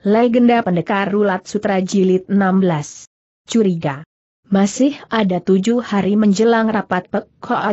Legenda Pendekar Rulat Sutra Jilid 16. Curiga. Masih ada tujuh hari menjelang rapat Pek Koa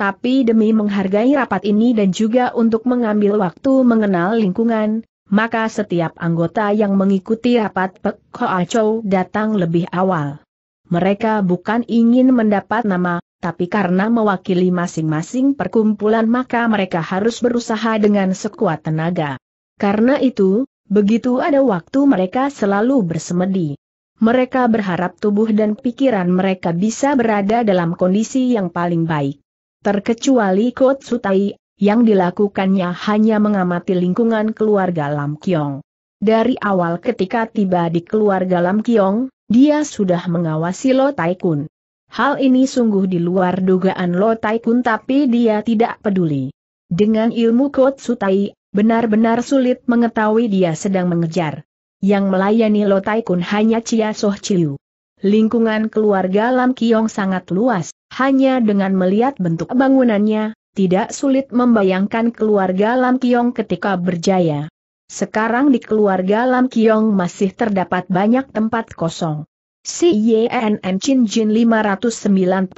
tapi demi menghargai rapat ini dan juga untuk mengambil waktu mengenal lingkungan, maka setiap anggota yang mengikuti rapat Pek Koa datang lebih awal. Mereka bukan ingin mendapat nama, tapi karena mewakili masing-masing perkumpulan maka mereka harus berusaha dengan sekuat tenaga. Karena itu, Begitu ada waktu mereka selalu bersemedi. Mereka berharap tubuh dan pikiran mereka bisa berada dalam kondisi yang paling baik. Terkecuali Kotsutai, yang dilakukannya hanya mengamati lingkungan keluarga Lam Kiong. Dari awal ketika tiba di keluarga Lam Kiong, dia sudah mengawasi Lo Tai Kun. Hal ini sungguh di luar dugaan Lo Tai Kun tapi dia tidak peduli. Dengan ilmu Kotsutai, Benar-benar sulit mengetahui dia sedang mengejar. Yang melayani Lo Taikun hanya Chia Soh Chiu. Lingkungan keluarga Lam Kiong sangat luas, hanya dengan melihat bentuk bangunannya, tidak sulit membayangkan keluarga Lam Kiong ketika berjaya. Sekarang di keluarga Lam Kiong masih terdapat banyak tempat kosong. Si YNN Chin Jin 598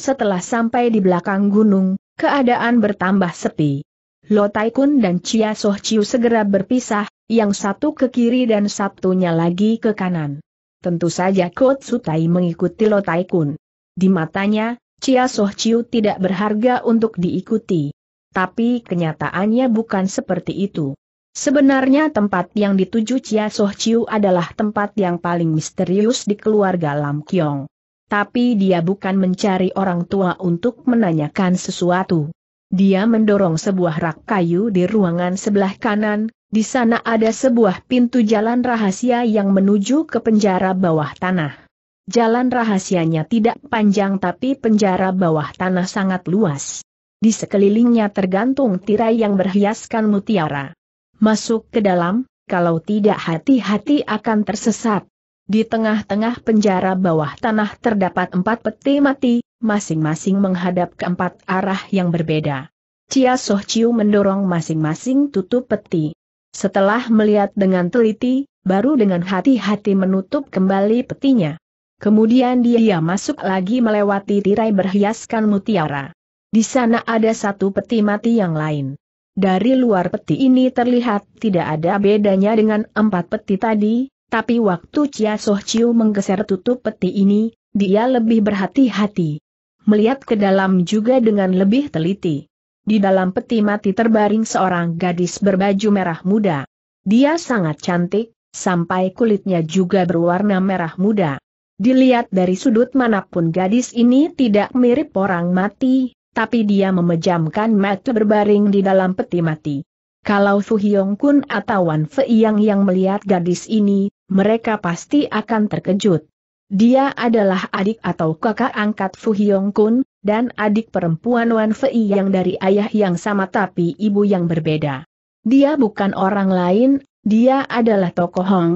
setelah sampai di belakang gunung, keadaan bertambah sepi. Lo Kun dan Chia Soh Chiu segera berpisah, yang satu ke kiri dan satunya lagi ke kanan. Tentu saja Kotsu Tai mengikuti Lo Kun. Di matanya, Chia Soh Chiu tidak berharga untuk diikuti. Tapi kenyataannya bukan seperti itu. Sebenarnya tempat yang dituju Chia Soh Chiu adalah tempat yang paling misterius di keluarga Lam Kiong. Tapi dia bukan mencari orang tua untuk menanyakan sesuatu. Dia mendorong sebuah rak kayu di ruangan sebelah kanan, di sana ada sebuah pintu jalan rahasia yang menuju ke penjara bawah tanah. Jalan rahasianya tidak panjang tapi penjara bawah tanah sangat luas. Di sekelilingnya tergantung tirai yang berhiaskan mutiara. Masuk ke dalam, kalau tidak hati-hati akan tersesat. Di tengah-tengah penjara bawah tanah terdapat empat peti mati, masing-masing menghadap ke empat arah yang berbeda. Cia Soh Chiu mendorong masing-masing tutup peti. Setelah melihat dengan teliti, baru dengan hati-hati menutup kembali petinya. Kemudian dia masuk lagi melewati tirai berhiaskan mutiara. Di sana ada satu peti mati yang lain. Dari luar peti ini terlihat tidak ada bedanya dengan empat peti tadi, tapi waktu Chia Soh Chiu menggeser tutup peti ini, dia lebih berhati-hati. Melihat ke dalam juga dengan lebih teliti. Di dalam peti mati terbaring seorang gadis berbaju merah muda. Dia sangat cantik, sampai kulitnya juga berwarna merah muda. Dilihat dari sudut manapun gadis ini tidak mirip orang mati, tapi dia memejamkan mata berbaring di dalam peti mati. Kalau Fu Kun atau Wan Fei yang melihat gadis ini, mereka pasti akan terkejut. Dia adalah adik atau kakak angkat Fu Hyong Kun, dan adik perempuan Wan Fei yang dari ayah yang sama tapi ibu yang berbeda. Dia bukan orang lain, dia adalah tokoh Hong.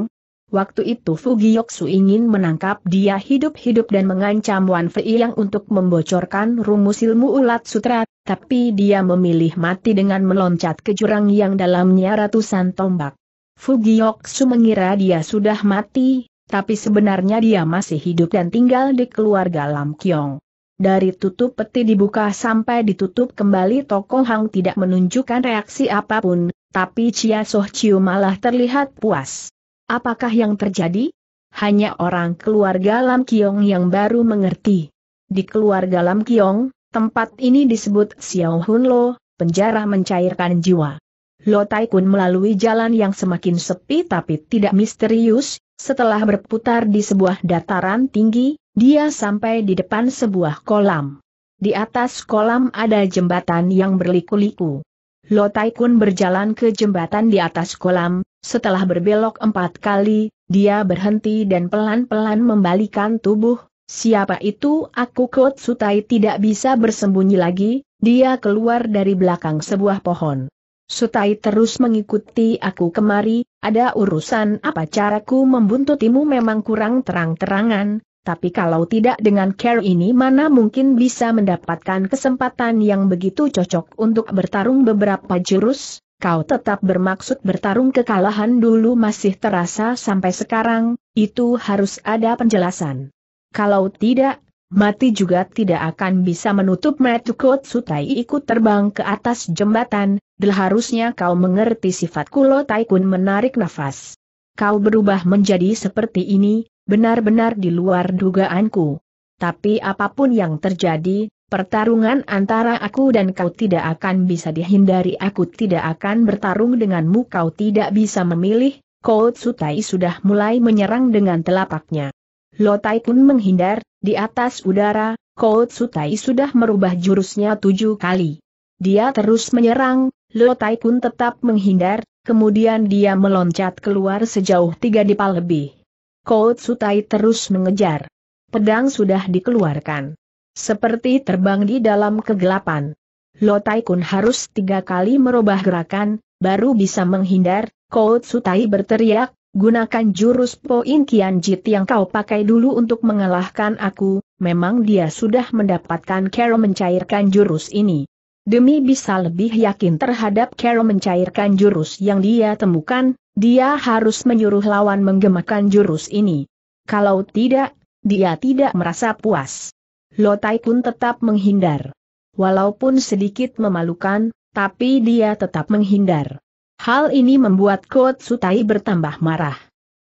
Waktu itu Fu Giyoksu ingin menangkap dia hidup-hidup dan mengancam Wan Fei yang untuk membocorkan rumus ilmu ulat sutra, tapi dia memilih mati dengan meloncat ke jurang yang dalamnya ratusan tombak. Fugioksu mengira dia sudah mati, tapi sebenarnya dia masih hidup dan tinggal di keluarga Lam Kiong. Dari tutup peti dibuka sampai ditutup kembali tokoh Hang tidak menunjukkan reaksi apapun, tapi Chia Soh Chiu malah terlihat puas. Apakah yang terjadi? Hanya orang keluarga Lam Kiong yang baru mengerti. Di keluarga Lam Kiong, tempat ini disebut Xiao Hun Lo, penjara mencairkan jiwa. Lo Taikun melalui jalan yang semakin sepi tapi tidak misterius, setelah berputar di sebuah dataran tinggi, dia sampai di depan sebuah kolam. Di atas kolam ada jembatan yang berliku-liku. Lo Taikun berjalan ke jembatan di atas kolam, setelah berbelok empat kali, dia berhenti dan pelan-pelan membalikan tubuh, siapa itu aku Kot Sutai tidak bisa bersembunyi lagi, dia keluar dari belakang sebuah pohon. Sutai terus mengikuti aku kemari, ada urusan apa caraku membuntutimu memang kurang terang-terangan, tapi kalau tidak dengan care ini mana mungkin bisa mendapatkan kesempatan yang begitu cocok untuk bertarung beberapa jurus, kau tetap bermaksud bertarung kekalahan dulu masih terasa sampai sekarang, itu harus ada penjelasan. Kalau tidak, Mati juga tidak akan bisa menutup Metukot Sutai ikut terbang ke atas jembatan, Del harusnya kau mengerti sifat Kulo Taikun menarik nafas. Kau berubah menjadi seperti ini, benar-benar di luar dugaanku. Tapi apapun yang terjadi, pertarungan antara aku dan kau tidak akan bisa dihindari. Aku tidak akan bertarung denganmu. Kau tidak bisa memilih. Kau Sutai sudah mulai menyerang dengan telapaknya. Lotai pun menghindar, di atas udara, Koutsu Tai sudah merubah jurusnya tujuh kali. Dia terus menyerang, Lotai pun tetap menghindar, kemudian dia meloncat keluar sejauh tiga dipal lebih. Koutsu Tai terus mengejar. Pedang sudah dikeluarkan. Seperti terbang di dalam kegelapan. Lotai Kun harus tiga kali merubah gerakan, baru bisa menghindar, Koutsu Sutai berteriak, Gunakan jurus poin Jit yang kau pakai dulu untuk mengalahkan aku, memang dia sudah mendapatkan Carol mencairkan jurus ini. Demi bisa lebih yakin terhadap Carol mencairkan jurus yang dia temukan, dia harus menyuruh lawan menggemakan jurus ini. Kalau tidak, dia tidak merasa puas. Lotai pun tetap menghindar. Walaupun sedikit memalukan, tapi dia tetap menghindar. Hal ini membuat Kot Sutai bertambah marah.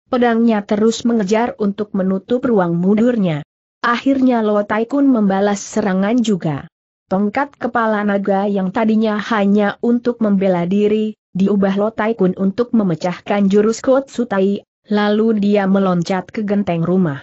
Pedangnya terus mengejar untuk menutup ruang mundurnya. Akhirnya Lo kun membalas serangan juga. Tongkat kepala naga yang tadinya hanya untuk membela diri, diubah Lo kun untuk memecahkan jurus Kot Sutai, lalu dia meloncat ke genteng rumah.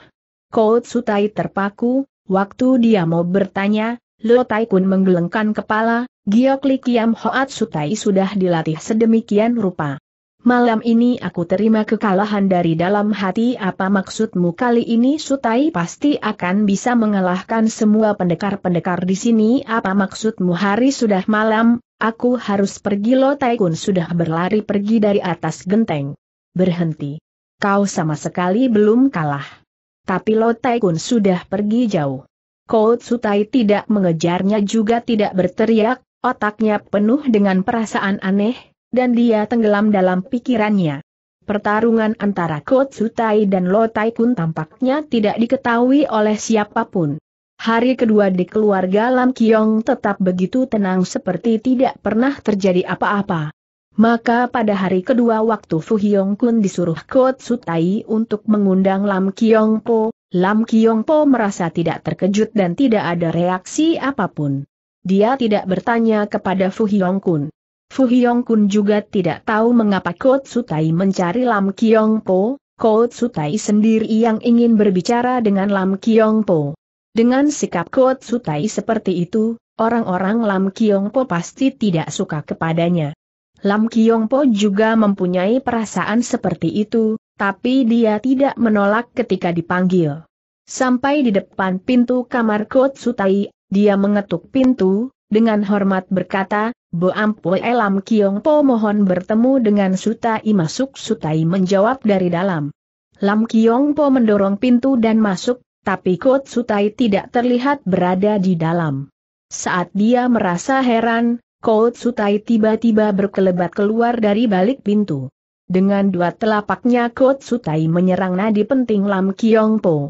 Kot Sutai terpaku, waktu dia mau bertanya, Lo kun menggelengkan kepala, Giokli Kiam Hoat Sutai sudah dilatih sedemikian rupa. Malam ini aku terima kekalahan dari dalam hati apa maksudmu kali ini Sutai pasti akan bisa mengalahkan semua pendekar-pendekar di sini apa maksudmu hari sudah malam, aku harus pergi Lo Taikun sudah berlari pergi dari atas genteng. Berhenti. Kau sama sekali belum kalah. Tapi Lo Taikun sudah pergi jauh. Kau Sutai tidak mengejarnya juga tidak berteriak, Otaknya penuh dengan perasaan aneh, dan dia tenggelam dalam pikirannya. Pertarungan antara Kotsutai dan Lotai Kun tampaknya tidak diketahui oleh siapapun. Hari kedua di keluarga Lam Kiong tetap begitu tenang seperti tidak pernah terjadi apa-apa. Maka pada hari kedua waktu Fu Hyong Kun disuruh Kotsutai untuk mengundang Lam Kiong Po, Lam Kiong Po merasa tidak terkejut dan tidak ada reaksi apapun dia tidak bertanya kepada Fu Hyong Kun. Fu Hyong Kun juga tidak tahu mengapa Kot Sutai mencari Lam Kiong Po, Kot Sutai sendiri yang ingin berbicara dengan Lam Kiong Po. Dengan sikap Kot Sutai seperti itu, orang-orang Lam Kiong Po pasti tidak suka kepadanya. Lam Kiong Po juga mempunyai perasaan seperti itu, tapi dia tidak menolak ketika dipanggil. Sampai di depan pintu kamar Kot Sutai, dia mengetuk pintu, dengan hormat berkata, Bo Ampue Elam Kiong Po mohon bertemu dengan Sutai masuk Sutai menjawab dari dalam. Lam Kiong Po mendorong pintu dan masuk, tapi Kot Sutai tidak terlihat berada di dalam. Saat dia merasa heran, Kot Sutai tiba-tiba berkelebat keluar dari balik pintu. Dengan dua telapaknya Kot Sutai menyerang nadi penting Lam Kiong Po.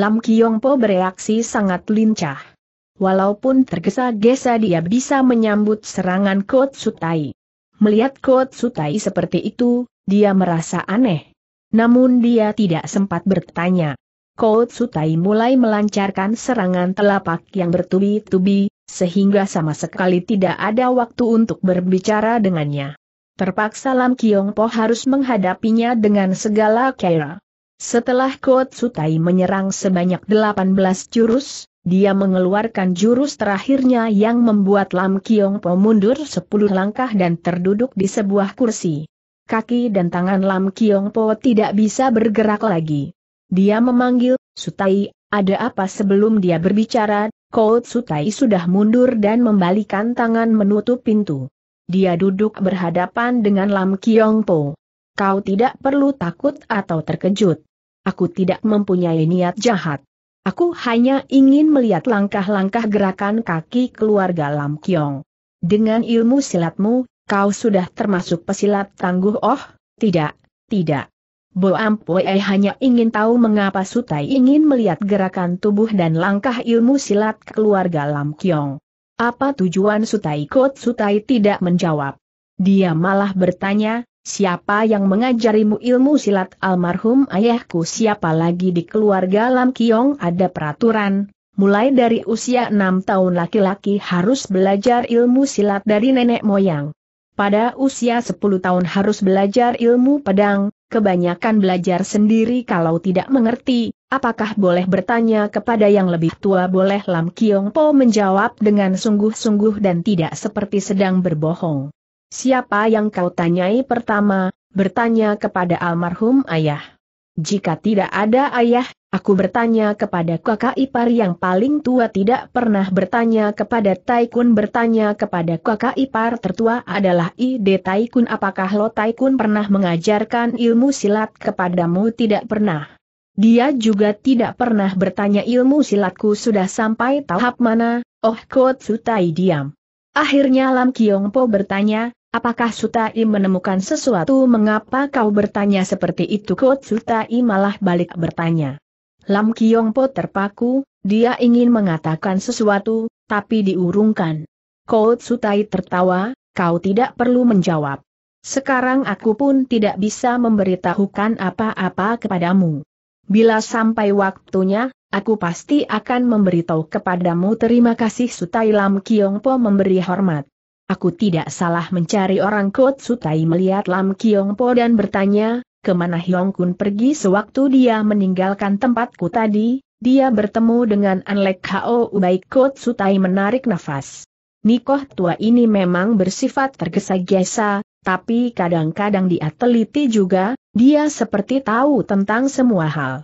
Lam Kiong Po bereaksi sangat lincah. Walaupun tergesa-gesa dia bisa menyambut serangan Kot Sutai. Melihat Kot Sutai seperti itu, dia merasa aneh. Namun dia tidak sempat bertanya. Kot Sutai mulai melancarkan serangan telapak yang bertubi-tubi, sehingga sama sekali tidak ada waktu untuk berbicara dengannya. Terpaksa Lam Kiong Po harus menghadapinya dengan segala cara. Setelah Kot Sutai menyerang sebanyak 18 jurus, dia mengeluarkan jurus terakhirnya yang membuat Lam Kiong Po mundur sepuluh langkah dan terduduk di sebuah kursi. Kaki dan tangan Lam Kiong Po tidak bisa bergerak lagi. Dia memanggil, Sutai, ada apa sebelum dia berbicara, Kout Sutai sudah mundur dan membalikan tangan menutup pintu. Dia duduk berhadapan dengan Lam Kiong Po. Kau tidak perlu takut atau terkejut. Aku tidak mempunyai niat jahat. Aku hanya ingin melihat langkah-langkah gerakan kaki keluarga Lam Kiong. Dengan ilmu silatmu, kau sudah termasuk pesilat tangguh oh, tidak, tidak. Bo Ampue hanya ingin tahu mengapa Sutai ingin melihat gerakan tubuh dan langkah ilmu silat keluarga Lam Kiong. Apa tujuan Sutai Kot Sutai tidak menjawab. Dia malah bertanya, Siapa yang mengajarimu ilmu silat almarhum ayahku siapa lagi di keluarga Lam Kiong ada peraturan, mulai dari usia enam tahun laki-laki harus belajar ilmu silat dari nenek moyang. Pada usia sepuluh tahun harus belajar ilmu pedang, kebanyakan belajar sendiri kalau tidak mengerti, apakah boleh bertanya kepada yang lebih tua boleh Lam Kiong Po menjawab dengan sungguh-sungguh dan tidak seperti sedang berbohong. Siapa yang kau tanyai pertama, bertanya kepada almarhum ayah. Jika tidak ada ayah, aku bertanya kepada kakak ipar yang paling tua tidak pernah bertanya kepada Taikun bertanya kepada kakak ipar tertua adalah ide Taikun apakah lo Taikun pernah mengajarkan ilmu silat kepadamu tidak pernah. Dia juga tidak pernah bertanya ilmu silatku sudah sampai tahap mana, Oh Kot Sutai diam. Akhirnya Lam Kiong Po bertanya, Apakah Sutai menemukan sesuatu mengapa kau bertanya seperti itu Kot Sutai malah balik bertanya. Lam Kiong Po terpaku, dia ingin mengatakan sesuatu, tapi diurungkan. Kau Sutai tertawa, kau tidak perlu menjawab. Sekarang aku pun tidak bisa memberitahukan apa-apa kepadamu. Bila sampai waktunya, aku pasti akan memberitahu kepadamu terima kasih Sutai Lam Kiong Po memberi hormat. Aku tidak salah mencari orang Kot Sutai melihat Lam Kiong Po dan bertanya, kemana Hyong Kun pergi sewaktu dia meninggalkan tempatku tadi, dia bertemu dengan Anlek Hao Baik Kot Sutai menarik nafas. Nikoh tua ini memang bersifat tergesa-gesa, tapi kadang-kadang dia teliti juga, dia seperti tahu tentang semua hal.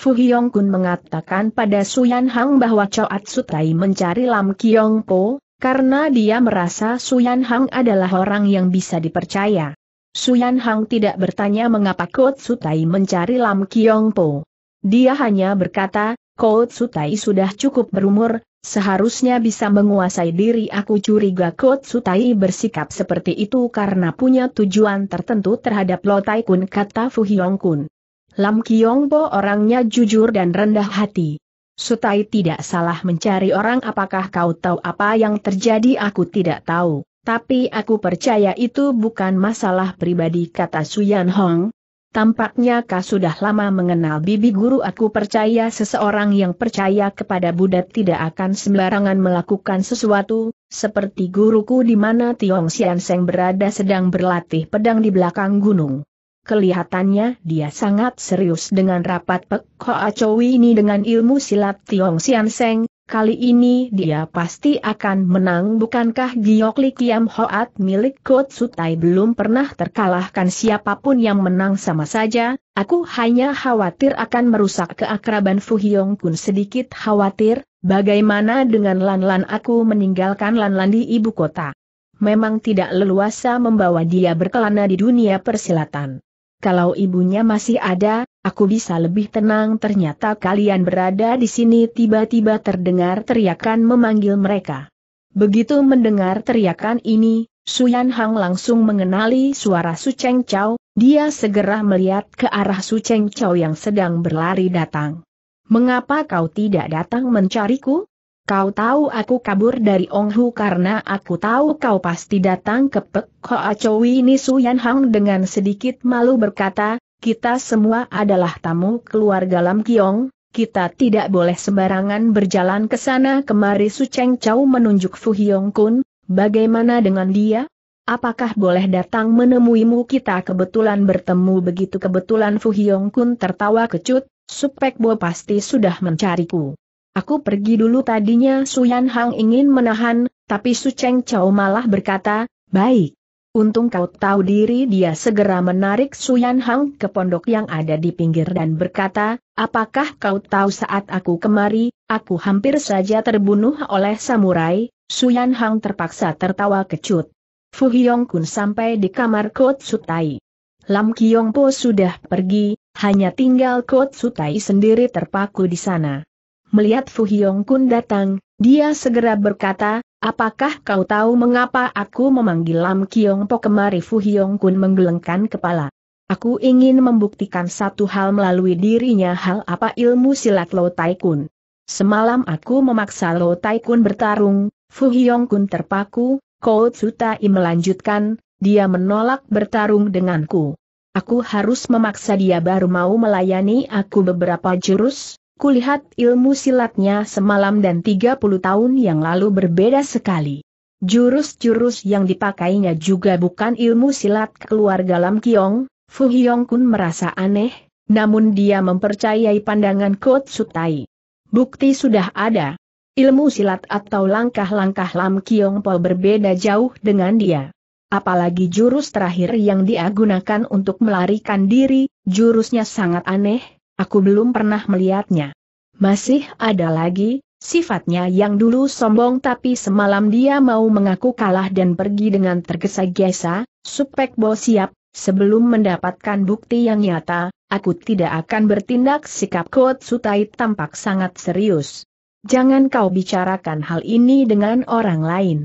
Fu Hyong Kun mengatakan pada Suyan Hang bahwa Choat Sutai mencari Lam Kiong Po, karena dia merasa Suyan Hang adalah orang yang bisa dipercaya. Suyan Hang tidak bertanya mengapa Kot Sutai mencari Lam Kiong Po. Dia hanya berkata, Kot Sutai sudah cukup berumur, seharusnya bisa menguasai diri aku curiga Kot Sutai bersikap seperti itu karena punya tujuan tertentu terhadap Lo Tai Kun kata Fu Hyong Kun. Lam Kiong Po orangnya jujur dan rendah hati. Sutai tidak salah mencari orang apakah kau tahu apa yang terjadi aku tidak tahu, tapi aku percaya itu bukan masalah pribadi kata Suyan Hong. Tampaknya kau sudah lama mengenal bibi guru aku percaya seseorang yang percaya kepada Buddha tidak akan sembarangan melakukan sesuatu, seperti guruku di mana Tiong Sian Seng berada sedang berlatih pedang di belakang gunung. Kelihatannya dia sangat serius dengan rapat Pek Hoa Chow ini dengan ilmu silat Tiong Sian Seng, kali ini dia pasti akan menang bukankah Giok Li Kiam Hoat milik Kot Sutai belum pernah terkalahkan siapapun yang menang sama saja, aku hanya khawatir akan merusak keakraban Fu Hyong Kun sedikit khawatir, bagaimana dengan Lan-Lan aku meninggalkan Lan-Lan di ibu kota. Memang tidak leluasa membawa dia berkelana di dunia persilatan. Kalau ibunya masih ada, aku bisa lebih tenang ternyata kalian berada di sini tiba-tiba terdengar teriakan memanggil mereka. Begitu mendengar teriakan ini, Suyan Hang langsung mengenali suara Su Cheng Chao, dia segera melihat ke arah Su Cheng Chao yang sedang berlari datang. Mengapa kau tidak datang mencariku? Kau tahu aku kabur dari Ong Hu karena aku tahu kau pasti datang ke Pek Hoa Chowi Nisu Yan Hang dengan sedikit malu berkata, kita semua adalah tamu keluarga Lam Kiong, kita tidak boleh sembarangan berjalan ke sana kemari Su Cheng Chau menunjuk Fu Hyong Kun, bagaimana dengan dia? Apakah boleh datang menemuimu kita kebetulan bertemu begitu kebetulan Fu Hyong Kun tertawa kecut, Supek Bo pasti sudah mencariku. Aku pergi dulu tadinya Suyan Hang ingin menahan, tapi Su Cheng Chao malah berkata, baik. Untung kau tahu diri dia segera menarik Suyan Hang ke pondok yang ada di pinggir dan berkata, apakah kau tahu saat aku kemari, aku hampir saja terbunuh oleh samurai, Suyan Hang terpaksa tertawa kecut. Fu Hyong Kun sampai di kamar Kot Sutai. Lam Kiong Po sudah pergi, hanya tinggal Kot Sutai sendiri terpaku di sana. Melihat Fu Hyong Kun datang, dia segera berkata, apakah kau tahu mengapa aku memanggil Lam Kiong Po kemari Fu Hyong Kun menggelengkan kepala. Aku ingin membuktikan satu hal melalui dirinya hal apa ilmu silat Lo Tai Kun. Semalam aku memaksa Lo Tai Kun bertarung, Fu Hyong Kun terpaku, Kou Tai melanjutkan, dia menolak bertarung denganku. Aku harus memaksa dia baru mau melayani aku beberapa jurus, Kulihat ilmu silatnya semalam dan 30 tahun yang lalu berbeda sekali. Jurus-jurus yang dipakainya juga bukan ilmu silat keluarga Lam Kiong, Fu Hyong Kun merasa aneh, namun dia mempercayai pandangan Kot Sutai. Bukti sudah ada. Ilmu silat atau langkah-langkah Lam Kiong Po berbeda jauh dengan dia. Apalagi jurus terakhir yang dia gunakan untuk melarikan diri, jurusnya sangat aneh, Aku belum pernah melihatnya. Masih ada lagi, sifatnya yang dulu sombong tapi semalam dia mau mengaku kalah dan pergi dengan tergesa-gesa, supek bo siap, sebelum mendapatkan bukti yang nyata, aku tidak akan bertindak sikap Kot Sutai tampak sangat serius. Jangan kau bicarakan hal ini dengan orang lain.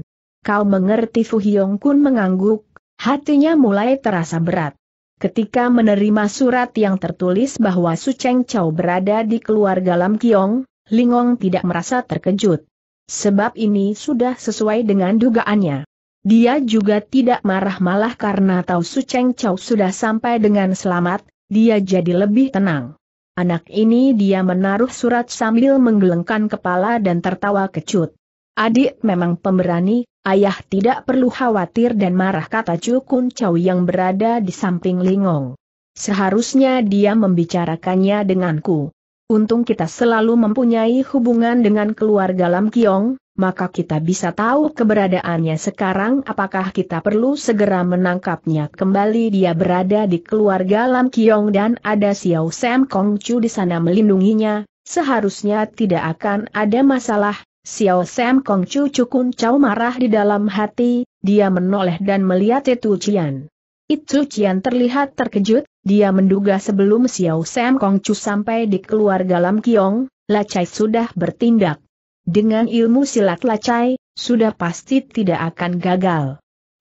Kau mengerti Fu Kun mengangguk, hatinya mulai terasa berat. Ketika menerima surat yang tertulis bahwa Su Cheng Chao berada di keluarga Lam Kiong, Lingong tidak merasa terkejut. Sebab ini sudah sesuai dengan dugaannya. Dia juga tidak marah malah karena tahu Su Cheng Chao sudah sampai dengan selamat, dia jadi lebih tenang. Anak ini dia menaruh surat sambil menggelengkan kepala dan tertawa kecut. Adik memang pemberani, Ayah tidak perlu khawatir dan marah kata Cukun Chow yang berada di samping Lingong. Seharusnya dia membicarakannya denganku. Untung kita selalu mempunyai hubungan dengan keluarga Lam Kiong, maka kita bisa tahu keberadaannya sekarang apakah kita perlu segera menangkapnya kembali dia berada di keluarga Lam Kiong dan ada Xiao Sam Kong Chu di sana melindunginya, seharusnya tidak akan ada masalah, Xiao Sam Kong Chu Cukun Chau marah di dalam hati, dia menoleh dan melihat Itu Cian. Itu Cian terlihat terkejut, dia menduga sebelum Xiao Sam Kong Chu sampai di keluarga Lam Kiong, Lacai sudah bertindak. Dengan ilmu silat Lacai, sudah pasti tidak akan gagal.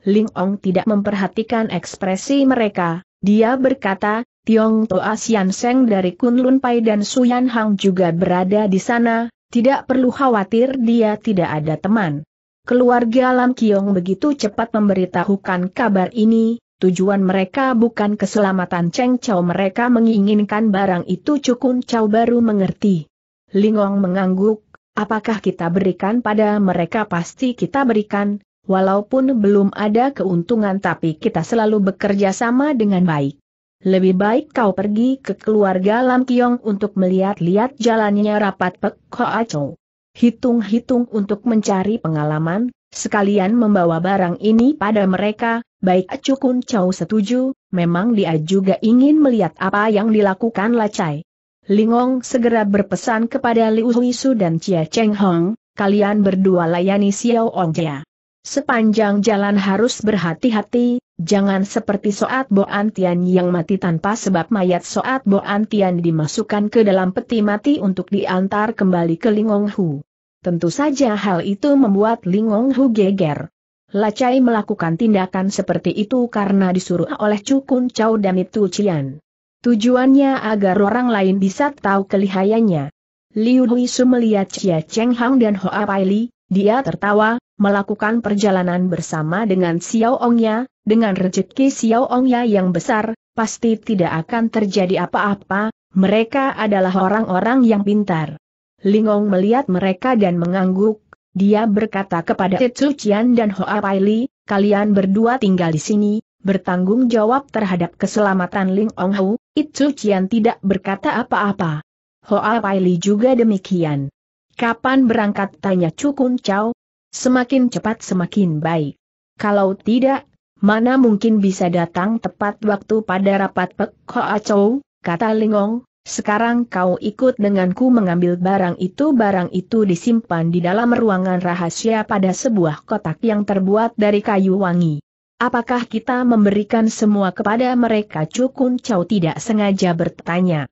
Ling Ong tidak memperhatikan ekspresi mereka, dia berkata, Tiong Toa Sian Seng dari Kunlun Pai dan Suyan Hang juga berada di sana, tidak perlu khawatir dia tidak ada teman. Keluarga Lam Kiong begitu cepat memberitahukan kabar ini, tujuan mereka bukan keselamatan Cheng Chao mereka menginginkan barang itu Cukun Chao baru mengerti. Lingong mengangguk, apakah kita berikan pada mereka pasti kita berikan, walaupun belum ada keuntungan tapi kita selalu bekerja sama dengan baik. Lebih baik kau pergi ke keluarga Lam Kiong untuk melihat-lihat jalannya rapat Pek Hoa Hitung-hitung untuk mencari pengalaman, sekalian membawa barang ini pada mereka, baik acukun Chow setuju, memang dia juga ingin melihat apa yang dilakukan Lacai. Lingong segera berpesan kepada Liu Huisu dan Chia Cheng Hong, kalian berdua layani Xiao Ong Jia. Sepanjang jalan harus berhati-hati, Jangan seperti Soat Boantian antian yang mati tanpa sebab mayat Soat Boantian antian dimasukkan ke dalam peti mati untuk diantar kembali ke Lingong Hu. Tentu saja hal itu membuat Lingong Hu geger. Lacai melakukan tindakan seperti itu karena disuruh oleh Cukun Chau dan itu Cian. Tujuannya agar orang lain bisa tahu kelihayannya. Liu Huisu melihat Chia Cheng Hang dan Hoa Pai Li, dia tertawa, melakukan perjalanan bersama dengan Xiao Ongya, dengan rezeki Xiao Ongya yang besar, pasti tidak akan terjadi apa-apa, mereka adalah orang-orang yang pintar. Lingong melihat mereka dan mengangguk, dia berkata kepada Tzu Qian dan Hoa Pai Li, kalian berdua tinggal di sini, bertanggung jawab terhadap keselamatan Ling Ong Hu, Tzu Qian tidak berkata apa-apa. Hoa Pai Li juga demikian. Kapan berangkat tanya Cukun Chao, Semakin cepat semakin baik. Kalau tidak, mana mungkin bisa datang tepat waktu pada rapat Pek acau? kata Lingong, sekarang kau ikut denganku mengambil barang itu barang itu disimpan di dalam ruangan rahasia pada sebuah kotak yang terbuat dari kayu wangi. Apakah kita memberikan semua kepada mereka Cukun Chow tidak sengaja bertanya.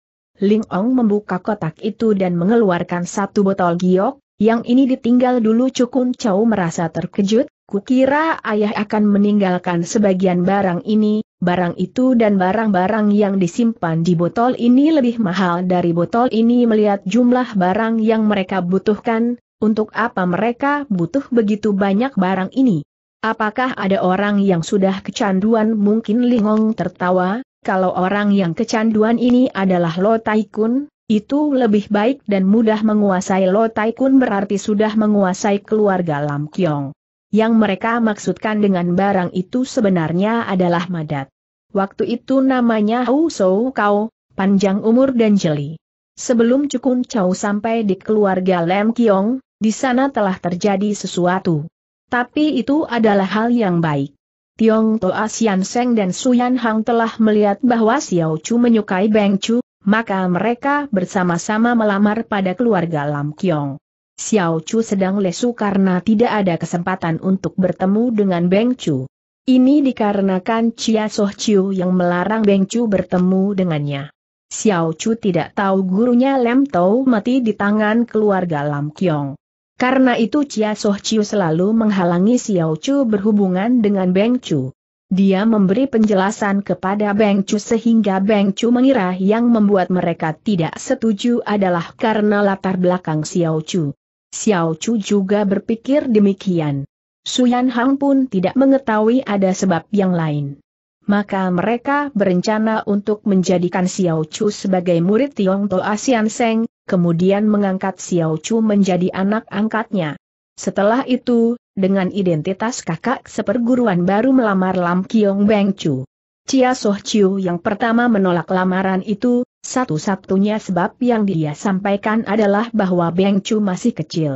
Ling Ong membuka kotak itu dan mengeluarkan satu botol giok, yang ini ditinggal dulu Cukun Chow merasa terkejut, kukira ayah akan meninggalkan sebagian barang ini, barang itu dan barang-barang yang disimpan di botol ini lebih mahal dari botol ini melihat jumlah barang yang mereka butuhkan, untuk apa mereka butuh begitu banyak barang ini? Apakah ada orang yang sudah kecanduan mungkin Lingong tertawa, kalau orang yang kecanduan ini adalah Lo Taikun, itu lebih baik dan mudah menguasai Lo kun berarti sudah menguasai keluarga Lam Kiong. Yang mereka maksudkan dengan barang itu sebenarnya adalah madat. Waktu itu namanya Hou Sou Kau, panjang umur dan jeli. Sebelum Cukun Chow sampai di keluarga Lam Kiong, di sana telah terjadi sesuatu. Tapi itu adalah hal yang baik. Tiong Toa Sian Seng dan Suyan Hang telah melihat bahwa Xiao Chu menyukai Beng Chu, maka mereka bersama-sama melamar pada keluarga Lam Kiong. Xiao Chu sedang lesu karena tidak ada kesempatan untuk bertemu dengan Beng Chu. Ini dikarenakan Chia Soh Chiu yang melarang Beng Chu bertemu dengannya. Xiao Chu tidak tahu gurunya Lam Tau mati di tangan keluarga Lam Kiong. Karena itu Chia Soh Chiu selalu menghalangi Xiao Chu berhubungan dengan Beng Chu. Dia memberi penjelasan kepada Beng Chu sehingga Beng Chu mengira yang membuat mereka tidak setuju adalah karena latar belakang Xiao Chu. Xiao Chu juga berpikir demikian. Suyan Hang pun tidak mengetahui ada sebab yang lain. Maka mereka berencana untuk menjadikan Xiao Chu sebagai murid Tiong To Asian Seng, kemudian mengangkat Xiao Chu menjadi anak angkatnya. Setelah itu, dengan identitas kakak seperguruan baru melamar Lam Kiong Beng Chu. Chia Soh Chiu yang pertama menolak lamaran itu, satu-satunya sebab yang dia sampaikan adalah bahwa Beng Chu masih kecil.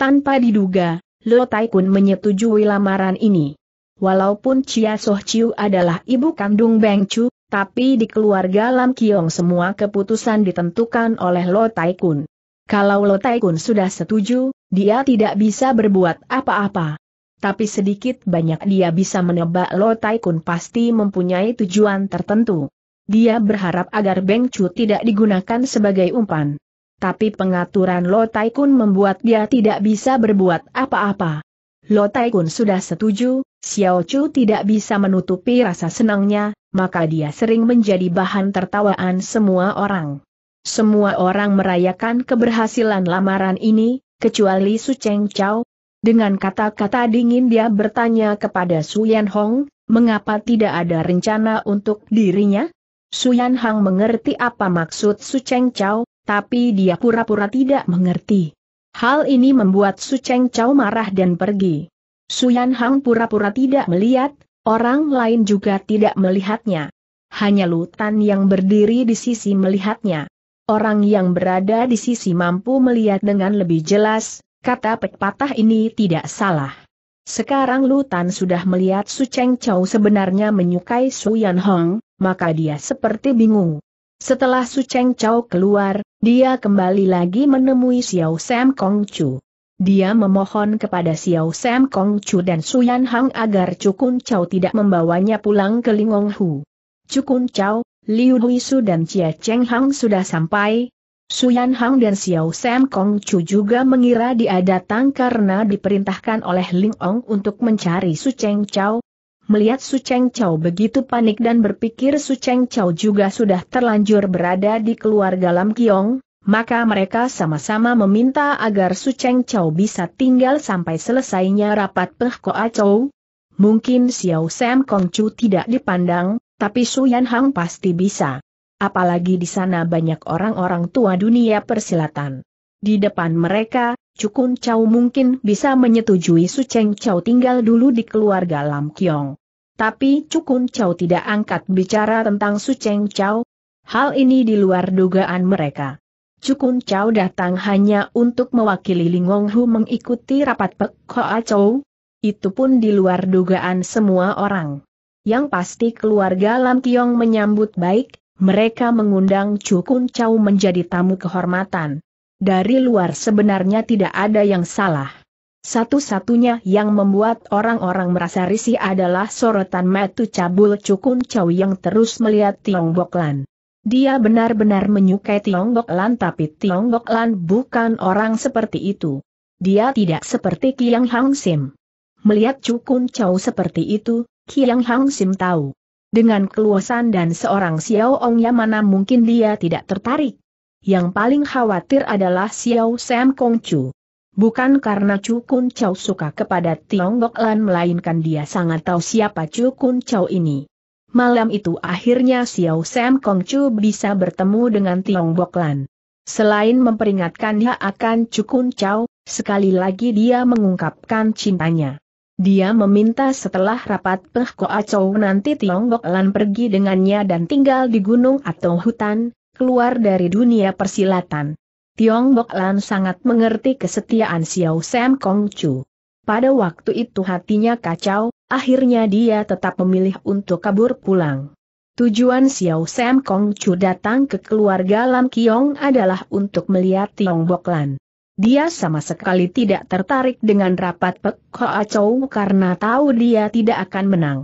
Tanpa diduga, Lo Tai Kun menyetujui lamaran ini. Walaupun Chia Soh Chiu adalah ibu kandung Beng Chu, tapi di keluarga Lam Kiong semua keputusan ditentukan oleh Lo Tai Kun. Kalau Lo Kun sudah setuju, dia tidak bisa berbuat apa-apa. Tapi sedikit banyak dia bisa menebak Lo Kun pasti mempunyai tujuan tertentu. Dia berharap agar Beng Chu tidak digunakan sebagai umpan. Tapi pengaturan Lo Kun membuat dia tidak bisa berbuat apa-apa. Lo Kun sudah setuju, Xiao Chu tidak bisa menutupi rasa senangnya, maka dia sering menjadi bahan tertawaan semua orang. Semua orang merayakan keberhasilan lamaran ini, kecuali Su Cheng Chao. Dengan kata-kata dingin dia bertanya kepada Su Yan Hong, mengapa tidak ada rencana untuk dirinya? Su Yan Hong mengerti apa maksud Su Cheng Chao, tapi dia pura-pura tidak mengerti. Hal ini membuat Su Cheng Chao marah dan pergi. Su Yan Hong pura-pura tidak melihat, orang lain juga tidak melihatnya. Hanya Lutan yang berdiri di sisi melihatnya. Orang yang berada di sisi mampu melihat dengan lebih jelas, kata pepatah ini tidak salah. Sekarang Lutan sudah melihat Su Cheng Chow sebenarnya menyukai Su Yan Hong, maka dia seperti bingung. Setelah Su Cheng Chow keluar, dia kembali lagi menemui Xiao Sam Kong Chu. Dia memohon kepada Xiao Sam Kong Chu dan Su Yan Hong agar Cukun Chow tidak membawanya pulang ke Lingong Hu. Cukun Chow, Liu Huisu dan Chia Cheng Hang sudah sampai. Suyan Hang dan Xiao Sam Kong Chu juga mengira dia datang karena diperintahkan oleh Ling Ong untuk mencari Su Cheng Chao. Melihat Su Cheng Chao begitu panik dan berpikir Su Cheng Chao juga sudah terlanjur berada di keluarga Lam Kiong, maka mereka sama-sama meminta agar Su Cheng Chao bisa tinggal sampai selesainya rapat Peh Koa Chou. Mungkin Xiao Sam Kong Chu tidak dipandang, tapi Su Yan Hang pasti bisa. Apalagi di sana banyak orang-orang tua dunia persilatan. Di depan mereka, Cukun Chau mungkin bisa menyetujui Su Cheng Chau tinggal dulu di keluarga Lam Kiong. Tapi Cukun Chau tidak angkat bicara tentang Su Cheng Chau. Hal ini di luar dugaan mereka. Cukun Chau datang hanya untuk mewakili Lingong Hu mengikuti rapat Pek Hoa Chau. Itu pun di luar dugaan semua orang yang pasti keluarga Lam Tiong menyambut baik, mereka mengundang Chu Kun Chau menjadi tamu kehormatan. Dari luar sebenarnya tidak ada yang salah. Satu-satunya yang membuat orang-orang merasa risih adalah sorotan metu cabul Chu Kun Chau yang terus melihat Tiong Lan. Dia benar-benar menyukai Bok Lan tapi Bok Lan bukan orang seperti itu. Dia tidak seperti Kiang Hang Sim. Melihat Cukun Chau seperti itu, Kiang Hang Sim tahu. Dengan keluasan dan seorang Xiao Ong, ya mana mungkin dia tidak tertarik. Yang paling khawatir adalah Xiao Sam Kong Chu. Bukan karena Chu Kun Chau suka kepada Tiong Tiongkok Lan melainkan dia sangat tahu siapa Chu Kun Chau ini. Malam itu akhirnya Xiao Sam Kong Chu bisa bertemu dengan Tiong Tiongkok Lan. Selain memperingatkannya akan Chu Kun Chau, sekali lagi dia mengungkapkan cintanya. Dia meminta setelah rapat Peh acau nanti Tiongkok Lan pergi dengannya dan tinggal di gunung atau hutan, keluar dari dunia persilatan. Tiongkok Lan sangat mengerti kesetiaan Xiao Sam Kong Chu. Pada waktu itu hatinya kacau, akhirnya dia tetap memilih untuk kabur pulang. Tujuan Xiao Sam Kong Chu datang ke keluarga Lam Kiong adalah untuk melihat Tiongkok Lan. Dia sama sekali tidak tertarik dengan rapat Pek Hoa Chow karena tahu dia tidak akan menang.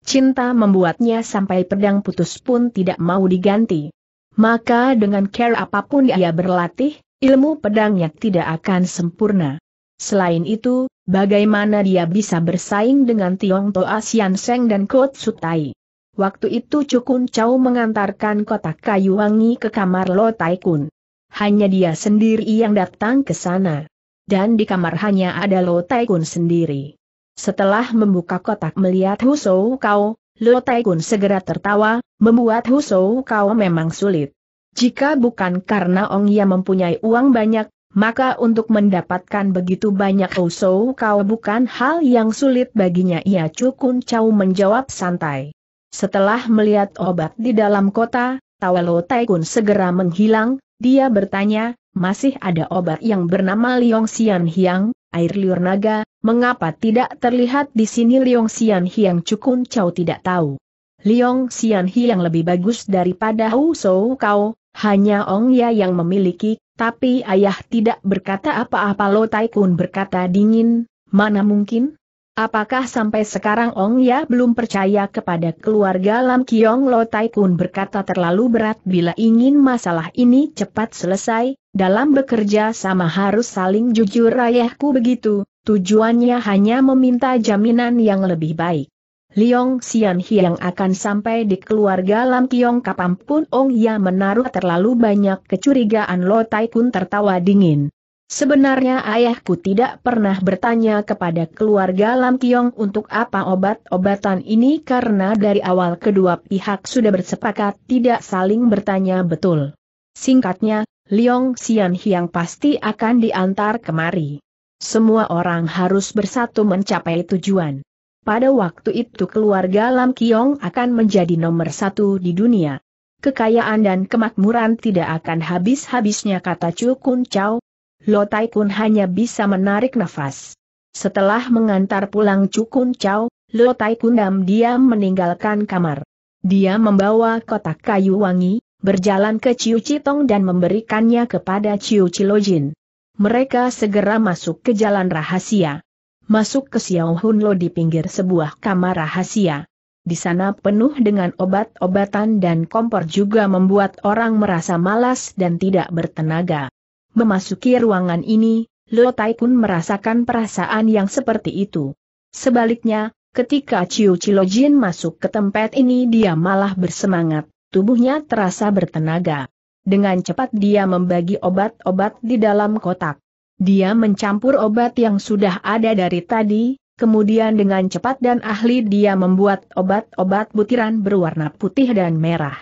Cinta membuatnya sampai pedang putus pun tidak mau diganti. Maka dengan care apapun ia berlatih, ilmu pedangnya tidak akan sempurna. Selain itu, bagaimana dia bisa bersaing dengan Tiong Toa Sian Seng dan Kot Sutai? Waktu itu Cukun Chow mengantarkan kotak kayu wangi ke kamar Lo Tai Kun hanya dia sendiri yang datang ke sana. Dan di kamar hanya ada Lo Taikun sendiri. Setelah membuka kotak melihat Husou Kau, Lo Taikun segera tertawa, membuat Husou Kau memang sulit. Jika bukan karena Ong Ya mempunyai uang banyak, maka untuk mendapatkan begitu banyak Husou Kau bukan hal yang sulit baginya ia Cukun cau menjawab santai. Setelah melihat obat di dalam kota, tawa Lo Taikun segera menghilang, dia bertanya, masih ada obat yang bernama Liong Xian Hiang, air liur naga, mengapa tidak terlihat di sini Liong Xian Hiang Cukun Chow tidak tahu. Liong Xian Hiang lebih bagus daripada Hou Sou Kau, hanya Ong Ya yang memiliki, tapi ayah tidak berkata apa-apa Lo Taikun berkata dingin, mana mungkin? Apakah sampai sekarang Ong Ya belum percaya kepada keluarga Lam Kiong Lo Tai Kun berkata terlalu berat bila ingin masalah ini cepat selesai, dalam bekerja sama harus saling jujur ayahku begitu, tujuannya hanya meminta jaminan yang lebih baik. Liong Xian yang akan sampai di keluarga Lam Kiong kapanpun Ong Ya menaruh terlalu banyak kecurigaan Lo Tai Kun tertawa dingin. Sebenarnya ayahku tidak pernah bertanya kepada keluarga Lam Kiong untuk apa obat-obatan ini karena dari awal kedua pihak sudah bersepakat tidak saling bertanya betul. Singkatnya, Liong Xian Hiang pasti akan diantar kemari. Semua orang harus bersatu mencapai tujuan. Pada waktu itu keluarga Lam Kiong akan menjadi nomor satu di dunia. Kekayaan dan kemakmuran tidak akan habis-habisnya kata Chu Kun Chow, Lo Kun hanya bisa menarik nafas. Setelah mengantar pulang Cukun Chow, Lo Tai Kun diam-diam meninggalkan kamar. Dia membawa kotak kayu wangi, berjalan ke Ciu Citong dan memberikannya kepada Ciu Cilojin. Mereka segera masuk ke jalan rahasia. Masuk ke Xiao Hun Lo di pinggir sebuah kamar rahasia. Di sana penuh dengan obat-obatan dan kompor juga membuat orang merasa malas dan tidak bertenaga. Memasuki ruangan ini, Lo Tai pun merasakan perasaan yang seperti itu. Sebaliknya, ketika Ciu Jin masuk ke tempat ini dia malah bersemangat, tubuhnya terasa bertenaga. Dengan cepat dia membagi obat-obat di dalam kotak. Dia mencampur obat yang sudah ada dari tadi, kemudian dengan cepat dan ahli dia membuat obat-obat butiran berwarna putih dan merah.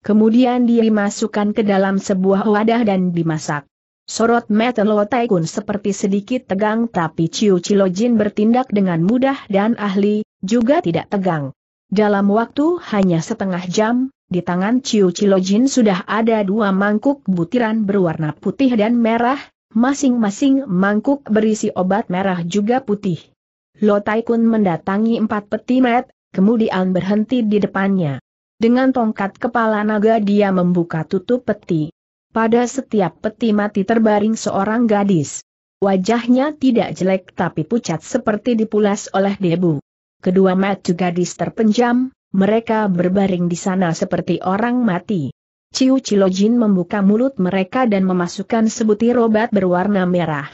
Kemudian dia dimasukkan ke dalam sebuah wadah dan dimasak. Sorot mata Lo Taikun seperti sedikit tegang tapi Ciu Cilojin bertindak dengan mudah dan ahli, juga tidak tegang. Dalam waktu hanya setengah jam, di tangan Ciu Cilojin sudah ada dua mangkuk butiran berwarna putih dan merah, masing-masing mangkuk berisi obat merah juga putih. Lo Taikun mendatangi empat peti met, kemudian berhenti di depannya. Dengan tongkat kepala naga dia membuka tutup peti. Pada setiap peti mati terbaring seorang gadis. Wajahnya tidak jelek tapi pucat seperti dipulas oleh debu. Kedua mata gadis terpenjam, mereka berbaring di sana seperti orang mati. Ciu Cilojin membuka mulut mereka dan memasukkan sebutir obat berwarna merah.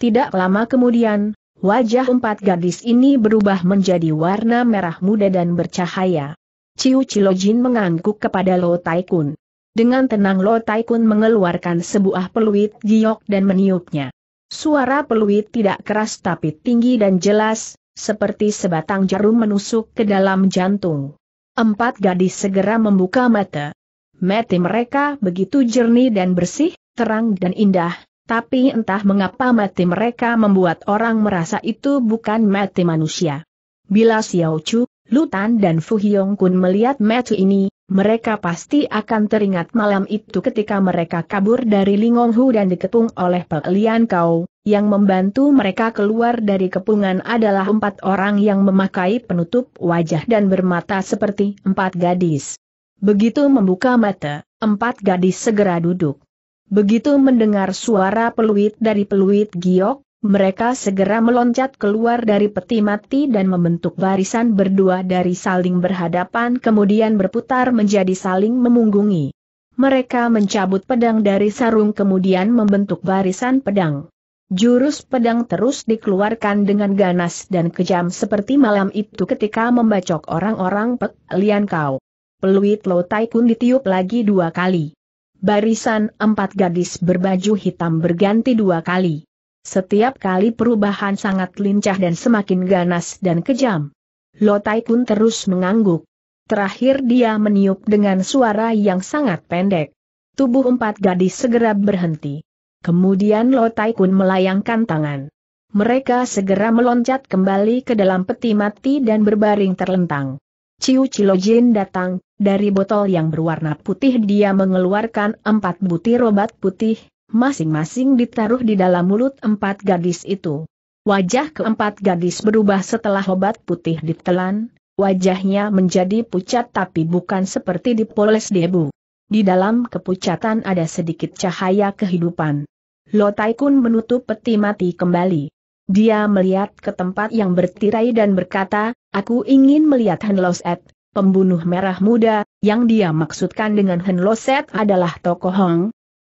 Tidak lama kemudian, wajah empat gadis ini berubah menjadi warna merah muda dan bercahaya. Ciu Cilojin mengangguk kepada Lo Taikun. Dengan tenang Lo Taikun mengeluarkan sebuah peluit giok dan meniupnya. Suara peluit tidak keras tapi tinggi dan jelas, seperti sebatang jarum menusuk ke dalam jantung. Empat gadis segera membuka mata. Mata mereka begitu jernih dan bersih, terang dan indah, tapi entah mengapa mata mereka membuat orang merasa itu bukan mata manusia. Bila Xiao Chu, Lutan dan Fu Hyong Kun melihat mata ini, mereka pasti akan teringat malam itu ketika mereka kabur dari Lingonghu dan dikepung oleh Pelian Kau, yang membantu mereka keluar dari kepungan adalah empat orang yang memakai penutup wajah dan bermata seperti empat gadis. Begitu membuka mata, empat gadis segera duduk. Begitu mendengar suara peluit dari peluit giok, mereka segera meloncat keluar dari peti mati dan membentuk barisan berdua dari saling berhadapan kemudian berputar menjadi saling memunggungi. Mereka mencabut pedang dari sarung kemudian membentuk barisan pedang. Jurus pedang terus dikeluarkan dengan ganas dan kejam seperti malam itu ketika membacok orang-orang Pek Lian Kau. Peluit Lo Tai Kun ditiup lagi dua kali. Barisan empat gadis berbaju hitam berganti dua kali. Setiap kali perubahan sangat lincah dan semakin ganas dan kejam. Lotai Kun terus mengangguk. Terakhir dia meniup dengan suara yang sangat pendek. Tubuh empat gadis segera berhenti. Kemudian Lotai Kun melayangkan tangan. Mereka segera meloncat kembali ke dalam peti mati dan berbaring terlentang. Ciu Cilojin datang, dari botol yang berwarna putih dia mengeluarkan empat butir obat putih, masing-masing ditaruh di dalam mulut empat gadis itu. Wajah keempat gadis berubah setelah obat putih ditelan, wajahnya menjadi pucat tapi bukan seperti dipoles debu. Di dalam kepucatan ada sedikit cahaya kehidupan. Lotai Kun menutup peti mati kembali. Dia melihat ke tempat yang bertirai dan berkata, aku ingin melihat Henloset, pembunuh merah muda, yang dia maksudkan dengan Henloset adalah Tokoh Hong,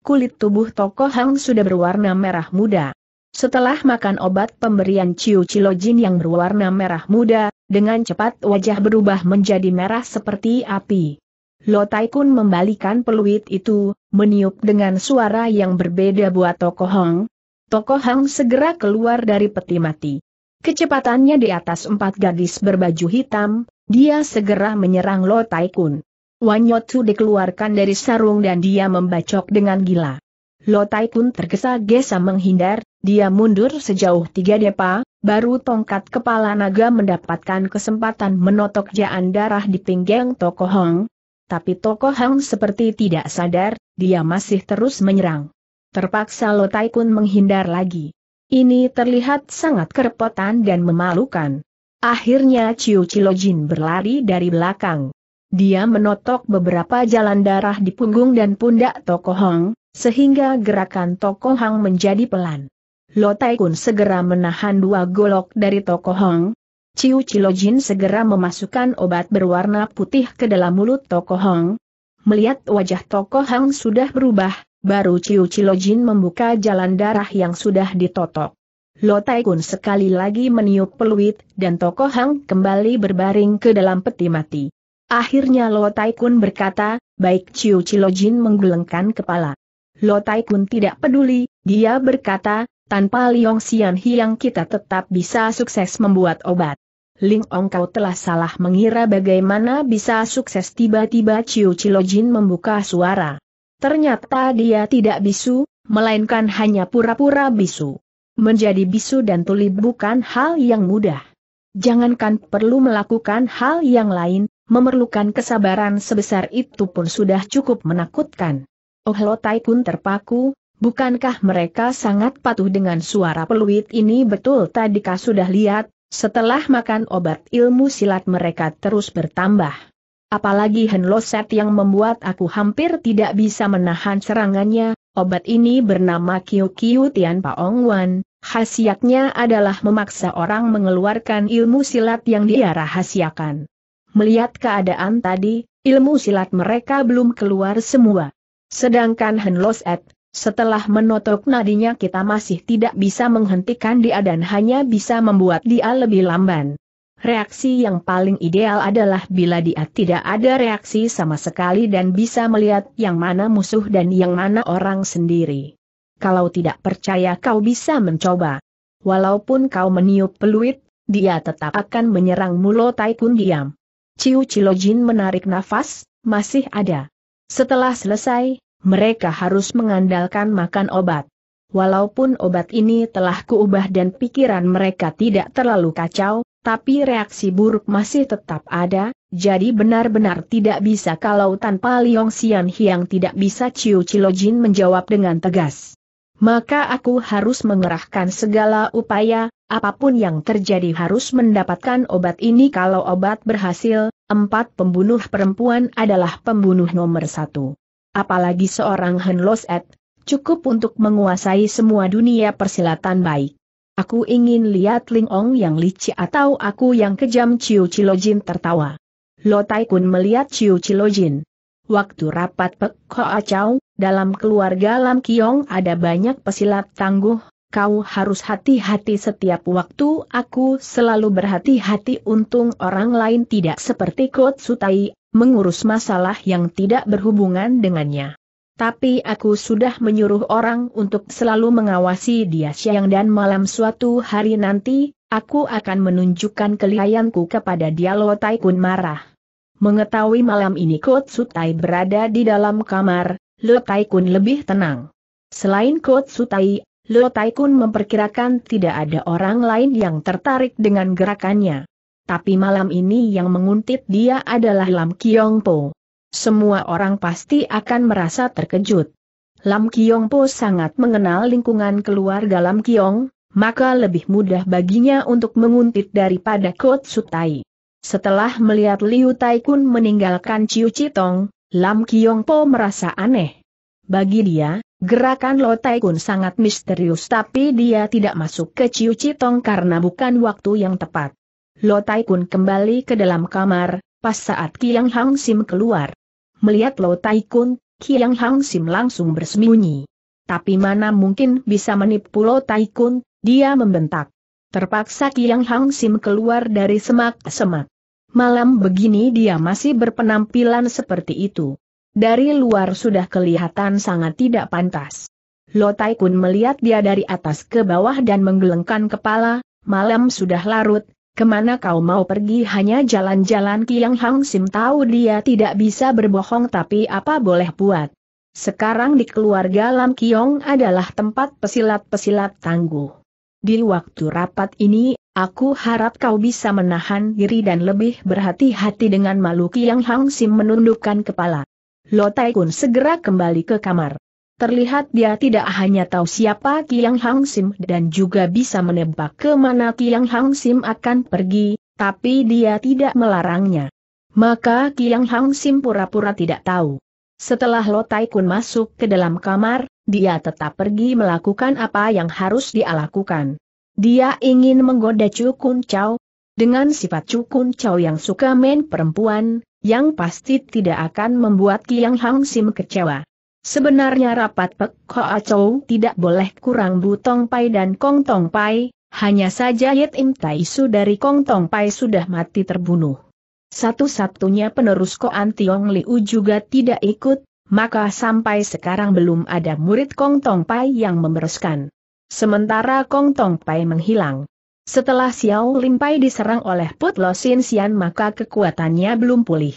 kulit tubuh Toko Hang sudah berwarna merah muda. Setelah makan obat pemberian Ciu Cilojin yang berwarna merah muda, dengan cepat wajah berubah menjadi merah seperti api. Lo Kun membalikan peluit itu, meniup dengan suara yang berbeda buat Toko Hang. Toko Hang segera keluar dari peti mati. Kecepatannya di atas empat gadis berbaju hitam, dia segera menyerang Lo Kun. Yotsu dikeluarkan dari sarung dan dia membacok dengan gila. Lotai pun tergesa-gesa menghindar, dia mundur sejauh tiga depa, baru tongkat kepala naga mendapatkan kesempatan menotok jaan darah di pinggang Toko Hong. Tapi Toko Hong seperti tidak sadar, dia masih terus menyerang. Terpaksa Lotai pun menghindar lagi. Ini terlihat sangat kerepotan dan memalukan. Akhirnya Ciu Cilojin berlari dari belakang. Dia menotok beberapa jalan darah di punggung dan pundak Toko Hong, sehingga gerakan Toko Hong menjadi pelan. Lo Tai Kun segera menahan dua golok dari Toko Hong. Ciu Cilojin segera memasukkan obat berwarna putih ke dalam mulut Toko Hong. Melihat wajah Toko Hong sudah berubah, baru Ciu Cilojin membuka jalan darah yang sudah ditotok. Lo Taikun sekali lagi meniup peluit, dan Toko Hong kembali berbaring ke dalam peti mati. Akhirnya Lo Taikun berkata, baik Ciu Cilojin menggelengkan kepala. Lo Taikun tidak peduli, dia berkata, tanpa Liong Xian Hiang kita tetap bisa sukses membuat obat. Ling Ong kau telah salah mengira bagaimana bisa sukses tiba-tiba Ciu Cilojin membuka suara. Ternyata dia tidak bisu, melainkan hanya pura-pura bisu. Menjadi bisu dan tuli bukan hal yang mudah. Jangankan perlu melakukan hal yang lain, memerlukan kesabaran sebesar itu pun sudah cukup menakutkan. Oh Tai pun terpaku, bukankah mereka sangat patuh dengan suara peluit ini betul tadikah sudah lihat, setelah makan obat ilmu silat mereka terus bertambah. Apalagi Hen Lo Henloset yang membuat aku hampir tidak bisa menahan serangannya, obat ini bernama Kiu Kiu Tian Paong Wan, khasiatnya adalah memaksa orang mengeluarkan ilmu silat yang dia rahasiakan. Melihat keadaan tadi, ilmu silat mereka belum keluar semua. Sedangkan Henlos setelah menotok nadinya kita masih tidak bisa menghentikan dia dan hanya bisa membuat dia lebih lamban. Reaksi yang paling ideal adalah bila dia tidak ada reaksi sama sekali dan bisa melihat yang mana musuh dan yang mana orang sendiri. Kalau tidak percaya kau bisa mencoba. Walaupun kau meniup peluit, dia tetap akan menyerang mulut Taikun diam. Ciu Cilojin menarik nafas, masih ada. Setelah selesai, mereka harus mengandalkan makan obat. Walaupun obat ini telah kuubah dan pikiran mereka tidak terlalu kacau, tapi reaksi buruk masih tetap ada, jadi benar-benar tidak bisa kalau tanpa Liong Xian Hiang tidak bisa Ciu Cilojin menjawab dengan tegas maka aku harus mengerahkan segala upaya, apapun yang terjadi harus mendapatkan obat ini kalau obat berhasil, empat pembunuh perempuan adalah pembunuh nomor satu. Apalagi seorang Henlos Ed, cukup untuk menguasai semua dunia persilatan baik. Aku ingin lihat Ling Ong yang licik atau aku yang kejam Ciu Cilojin tertawa. Lo Kun melihat Ciu Cilojin. Waktu rapat Pek acau. Acau, dalam keluarga Lam Kiong ada banyak pesilat tangguh, kau harus hati-hati setiap waktu aku selalu berhati-hati untung orang lain tidak seperti Kot Sutai, mengurus masalah yang tidak berhubungan dengannya. Tapi aku sudah menyuruh orang untuk selalu mengawasi dia siang dan malam suatu hari nanti, aku akan menunjukkan keliayanku kepada dia Lo Taikun marah. Mengetahui malam ini Kotsutai berada di dalam kamar, Lo Kun lebih tenang. Selain Kotsutai, Lo Tai Kun memperkirakan tidak ada orang lain yang tertarik dengan gerakannya. Tapi malam ini yang menguntit dia adalah Lam Kiong Po. Semua orang pasti akan merasa terkejut. Lam Kiong Po sangat mengenal lingkungan keluarga Lam Kiong, maka lebih mudah baginya untuk menguntit daripada Kotsutai. Setelah melihat Liu Taikun meninggalkan Ciu Citong, Lam Kiong Po merasa aneh. Bagi dia, gerakan Lo Taikun sangat misterius tapi dia tidak masuk ke Ciu Citong karena bukan waktu yang tepat. Lo Taikun kembali ke dalam kamar, pas saat Kiang Hang Sim keluar. Melihat Lo Taikun, Kiang Hang Sim langsung bersembunyi. Tapi mana mungkin bisa menipu Lo Taikun, dia membentak. Terpaksa Kiang Hang Sim keluar dari semak-semak malam begini dia masih berpenampilan seperti itu. Dari luar sudah kelihatan sangat tidak pantas. Lotai Kun melihat dia dari atas ke bawah dan menggelengkan kepala, malam sudah larut, kemana kau mau pergi hanya jalan-jalan Kiang Hang Sim tahu dia tidak bisa berbohong tapi apa boleh buat. Sekarang di keluarga Lam Kiong adalah tempat pesilat-pesilat tangguh. Di waktu rapat ini, Aku harap kau bisa menahan diri dan lebih berhati-hati dengan makhluk yang Hang Sim menundukkan kepala. Lo Tai Kun segera kembali ke kamar. Terlihat dia tidak hanya tahu siapa Kiang Hang Sim dan juga bisa menebak kemana mana Kiang Hang Sim akan pergi, tapi dia tidak melarangnya. Maka Kiang Hang Sim pura-pura tidak tahu. Setelah Lo Tai Kun masuk ke dalam kamar, dia tetap pergi melakukan apa yang harus dia lakukan. Dia ingin menggoda Cukun Chow. Dengan sifat Cukun Chow yang suka main perempuan, yang pasti tidak akan membuat Kiang Hang Sim kecewa. Sebenarnya rapat Pek Hoa Chow tidak boleh kurang Butong Pai dan Kong Tong Pai, hanya saja Yit Im Tai Su dari Kong Tong Pai sudah mati terbunuh. Satu-satunya penerus Koan Tiong Liu juga tidak ikut, maka sampai sekarang belum ada murid Kong Tong Pai yang memeruskan. Sementara Kong Tong Pai menghilang. Setelah Xiao Lim Pai diserang oleh Put Lo Sin Sian maka kekuatannya belum pulih.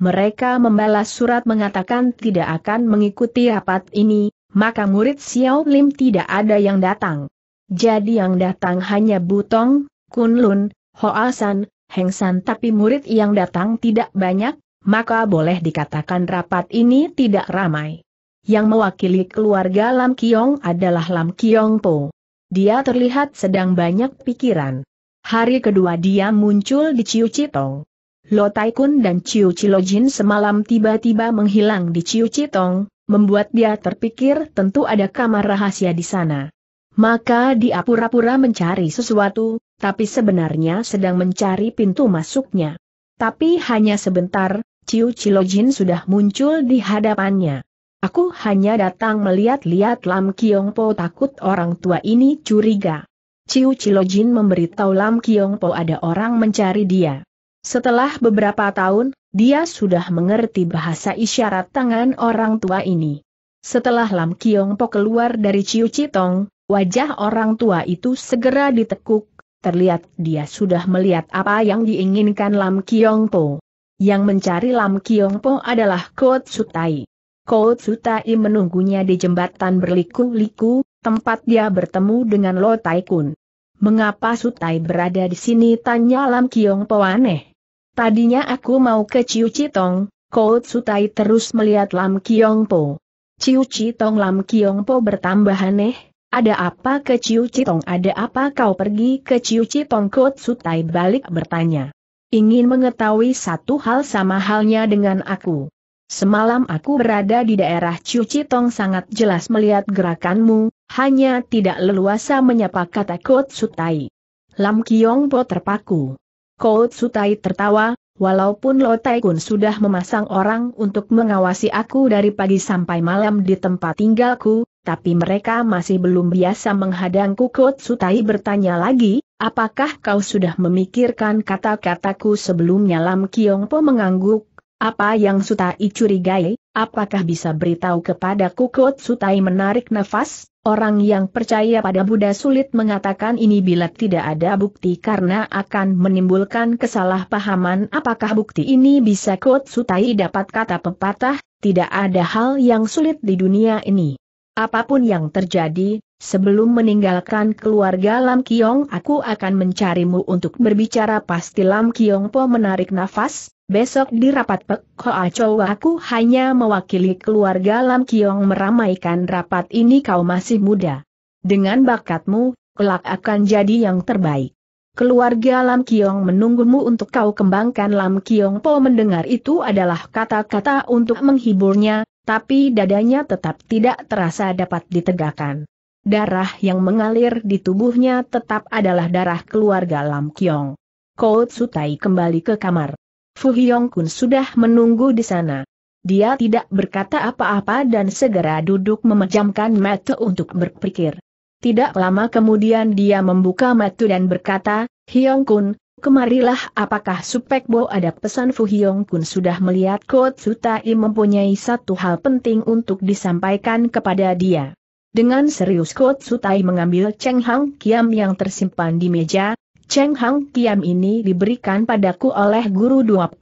Mereka membalas surat mengatakan tidak akan mengikuti rapat ini, maka murid Xiao Lim tidak ada yang datang. Jadi yang datang hanya Butong, Kunlun, Hoa San, Heng San tapi murid yang datang tidak banyak, maka boleh dikatakan rapat ini tidak ramai. Yang mewakili keluarga Lam Kiong adalah Lam Kiong Po. Dia terlihat sedang banyak pikiran. Hari kedua dia muncul di Ciu Citong. Lo Taikun dan Ciu Cilojin semalam tiba-tiba menghilang di Ciu Citong, membuat dia terpikir tentu ada kamar rahasia di sana. Maka dia pura-pura mencari sesuatu, tapi sebenarnya sedang mencari pintu masuknya. Tapi hanya sebentar, Ciu Cilojin sudah muncul di hadapannya. Aku hanya datang melihat-lihat Lam Kiong Po takut orang tua ini curiga. Ciu Jin memberitahu Lam Kiong Po ada orang mencari dia. Setelah beberapa tahun, dia sudah mengerti bahasa isyarat tangan orang tua ini. Setelah Lam Kiong Po keluar dari Ciu Citong, wajah orang tua itu segera ditekuk, terlihat dia sudah melihat apa yang diinginkan Lam Kiong Po. Yang mencari Lam Kiong Po adalah Kot Sutai. Tai menunggunya di jembatan berliku-liku, tempat dia bertemu dengan Lo Kun. Mengapa Sutai berada di sini? Tanya Lam Kiong Po aneh. Tadinya aku mau ke Ciu Citong, Tai terus melihat Lam Kiong Po. Ciu Citong Lam Kiong Po bertambah aneh, ada apa ke Ciu Citong? Ada apa kau pergi ke Ciu Citong? Tai balik bertanya. Ingin mengetahui satu hal sama halnya dengan aku. Semalam aku berada di daerah Cuci Tong sangat jelas melihat gerakanmu, hanya tidak leluasa menyapa kata Kot Sutai. Lam Kiong Po terpaku. Kot Sutai tertawa, walaupun Lo Tai Kun sudah memasang orang untuk mengawasi aku dari pagi sampai malam di tempat tinggalku, tapi mereka masih belum biasa menghadangku Kot Sutai bertanya lagi, apakah kau sudah memikirkan kata-kataku sebelumnya Lam Kiong Po mengangguk, apa yang Sutai curigai, apakah bisa beritahu kepada Kukut Sutai menarik nafas? Orang yang percaya pada Buddha sulit mengatakan ini bila tidak ada bukti karena akan menimbulkan kesalahpahaman apakah bukti ini bisa Kukut Sutai dapat kata pepatah, tidak ada hal yang sulit di dunia ini. Apapun yang terjadi, Sebelum meninggalkan keluarga Lam Kiong aku akan mencarimu untuk berbicara pasti Lam Kiong Po menarik nafas, Besok di rapat Pek Hoa Chow aku hanya mewakili keluarga Lam Kiong meramaikan rapat ini kau masih muda. Dengan bakatmu, kelak akan jadi yang terbaik. Keluarga Lam Kiong menunggumu untuk kau kembangkan Lam Kiong Po mendengar itu adalah kata-kata untuk menghiburnya, tapi dadanya tetap tidak terasa dapat ditegakkan. Darah yang mengalir di tubuhnya tetap adalah darah keluarga Lam Kiong. Kau Sutai kembali ke kamar. Fu Hyong Kun sudah menunggu di sana. Dia tidak berkata apa-apa dan segera duduk memejamkan mata untuk berpikir. Tidak lama kemudian dia membuka mata dan berkata, Hyong Kun, kemarilah apakah Supek Bo ada pesan Fu Hyong Kun sudah melihat Kot Sutai mempunyai satu hal penting untuk disampaikan kepada dia. Dengan serius Kot Sutai mengambil Cheng Hang Kiam yang tersimpan di meja, Cheng Hang Kiam ini diberikan padaku oleh guru 25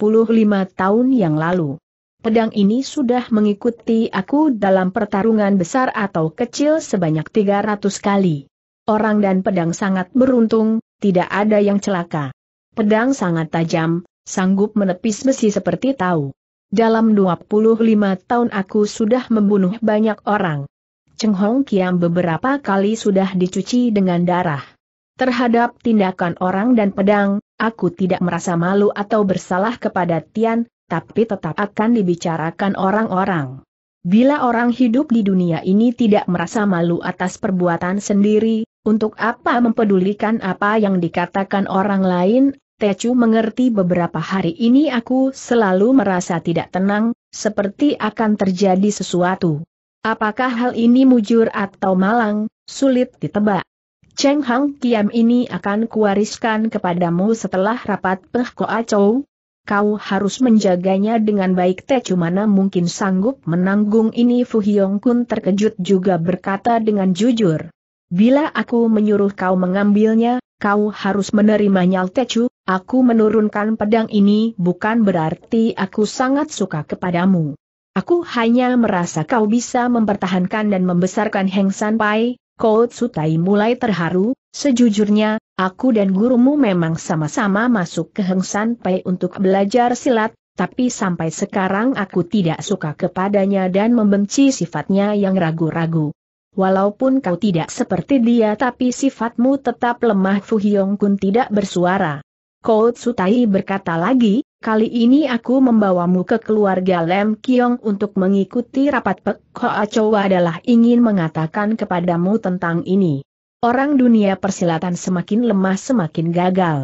tahun yang lalu. Pedang ini sudah mengikuti aku dalam pertarungan besar atau kecil sebanyak 300 kali. Orang dan pedang sangat beruntung, tidak ada yang celaka. Pedang sangat tajam, sanggup menepis besi seperti tahu. Dalam 25 tahun aku sudah membunuh banyak orang. Cheng Hong Kiam beberapa kali sudah dicuci dengan darah. Terhadap tindakan orang dan pedang, aku tidak merasa malu atau bersalah kepada Tian, tapi tetap akan dibicarakan orang-orang. Bila orang hidup di dunia ini tidak merasa malu atas perbuatan sendiri, untuk apa mempedulikan apa yang dikatakan orang lain, Tecu mengerti beberapa hari ini aku selalu merasa tidak tenang, seperti akan terjadi sesuatu. Apakah hal ini mujur atau malang, sulit ditebak. Cheng Hang Kiam ini akan kuwariskan kepadamu setelah rapat Peh Koa Chow. Kau harus menjaganya dengan baik teh mana mungkin sanggup menanggung ini Fu Hyong Kun terkejut juga berkata dengan jujur. Bila aku menyuruh kau mengambilnya, kau harus menerimanya Tecu, aku menurunkan pedang ini bukan berarti aku sangat suka kepadamu. Aku hanya merasa kau bisa mempertahankan dan membesarkan Heng San Pai, Coach Sutai mulai terharu, sejujurnya, aku dan gurumu memang sama-sama masuk ke Heng San Pai untuk belajar silat, tapi sampai sekarang aku tidak suka kepadanya dan membenci sifatnya yang ragu-ragu. Walaupun kau tidak seperti dia tapi sifatmu tetap lemah Fu Kun tidak bersuara. Coach Sutai berkata lagi, Kali ini aku membawamu ke keluarga Lem Kiong untuk mengikuti rapat Pek Hoa Chowa adalah ingin mengatakan kepadamu tentang ini. Orang dunia persilatan semakin lemah semakin gagal.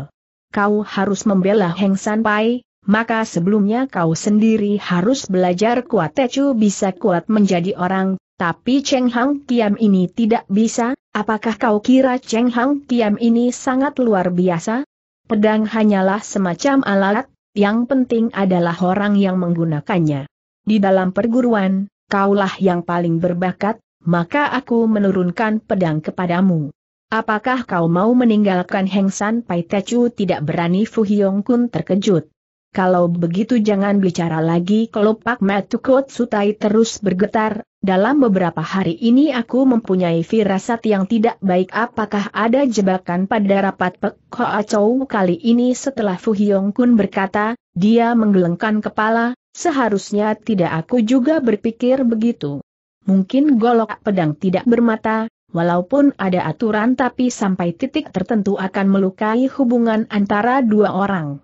Kau harus membela Heng San Pai, maka sebelumnya kau sendiri harus belajar kuat Tecu bisa kuat menjadi orang, tapi Cheng Hang Kiam ini tidak bisa, apakah kau kira Cheng Hang Kiam ini sangat luar biasa? Pedang hanyalah semacam alat, yang penting adalah orang yang menggunakannya. Di dalam perguruan, kaulah yang paling berbakat, maka aku menurunkan pedang kepadamu. Apakah kau mau meninggalkan Hengsan? San Pai Tecu tidak berani Fu Hyong Kun terkejut? kalau begitu jangan bicara lagi kelopak metu Sutai terus bergetar, dalam beberapa hari ini aku mempunyai firasat yang tidak baik apakah ada jebakan pada rapat Pek Acau kali ini setelah Fu Hyong Kun berkata, dia menggelengkan kepala, seharusnya tidak aku juga berpikir begitu. Mungkin golok pedang tidak bermata, Walaupun ada aturan tapi sampai titik tertentu akan melukai hubungan antara dua orang.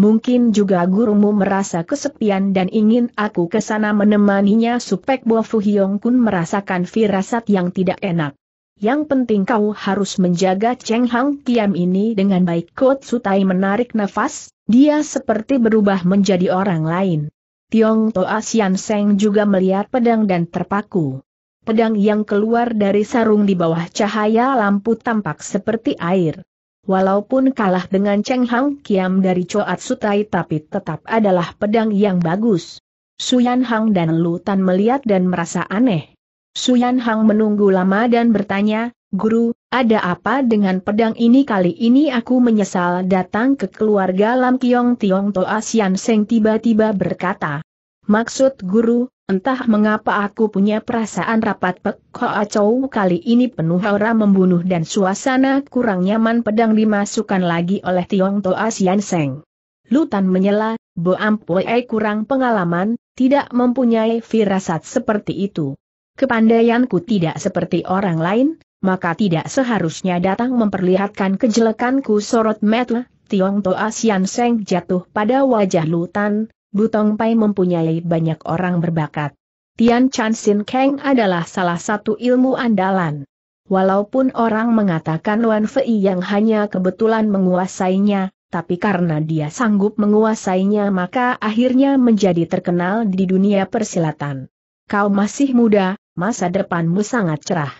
Mungkin juga gurumu merasa kesepian dan ingin aku ke sana menemaninya Supek Bo Fu Hiong Kun merasakan firasat yang tidak enak. Yang penting kau harus menjaga Cheng Hang Kiam ini dengan baik Kot Sutai menarik nafas, dia seperti berubah menjadi orang lain. Tiong Toa Sian Seng juga melihat pedang dan terpaku. Pedang yang keluar dari sarung di bawah cahaya lampu tampak seperti air. Walaupun kalah dengan Cheng Hang Kiam dari Coat Sutai tapi tetap adalah pedang yang bagus. Suyan Hang dan Lutan melihat dan merasa aneh. Suyan Hang menunggu lama dan bertanya, Guru, ada apa dengan pedang ini kali ini aku menyesal datang ke keluarga Lam Kiong Tiong Toa Sian Seng tiba-tiba berkata. Maksud guru, Entah mengapa aku punya perasaan rapat Pek Hoa Chow kali ini penuh aura membunuh dan suasana kurang nyaman pedang dimasukkan lagi oleh Tiong Toa Sian Seng. Lutan menyela, Bo Ampue kurang pengalaman, tidak mempunyai firasat seperti itu. Kepandaianku tidak seperti orang lain, maka tidak seharusnya datang memperlihatkan kejelekanku sorot mata, Tiong Toa Sian Seng jatuh pada wajah Lutan, Butong Pai mempunyai banyak orang berbakat. Tian Chan Sin Kang adalah salah satu ilmu andalan. Walaupun orang mengatakan Wan Fei yang hanya kebetulan menguasainya, tapi karena dia sanggup menguasainya maka akhirnya menjadi terkenal di dunia persilatan. Kau masih muda, masa depanmu sangat cerah.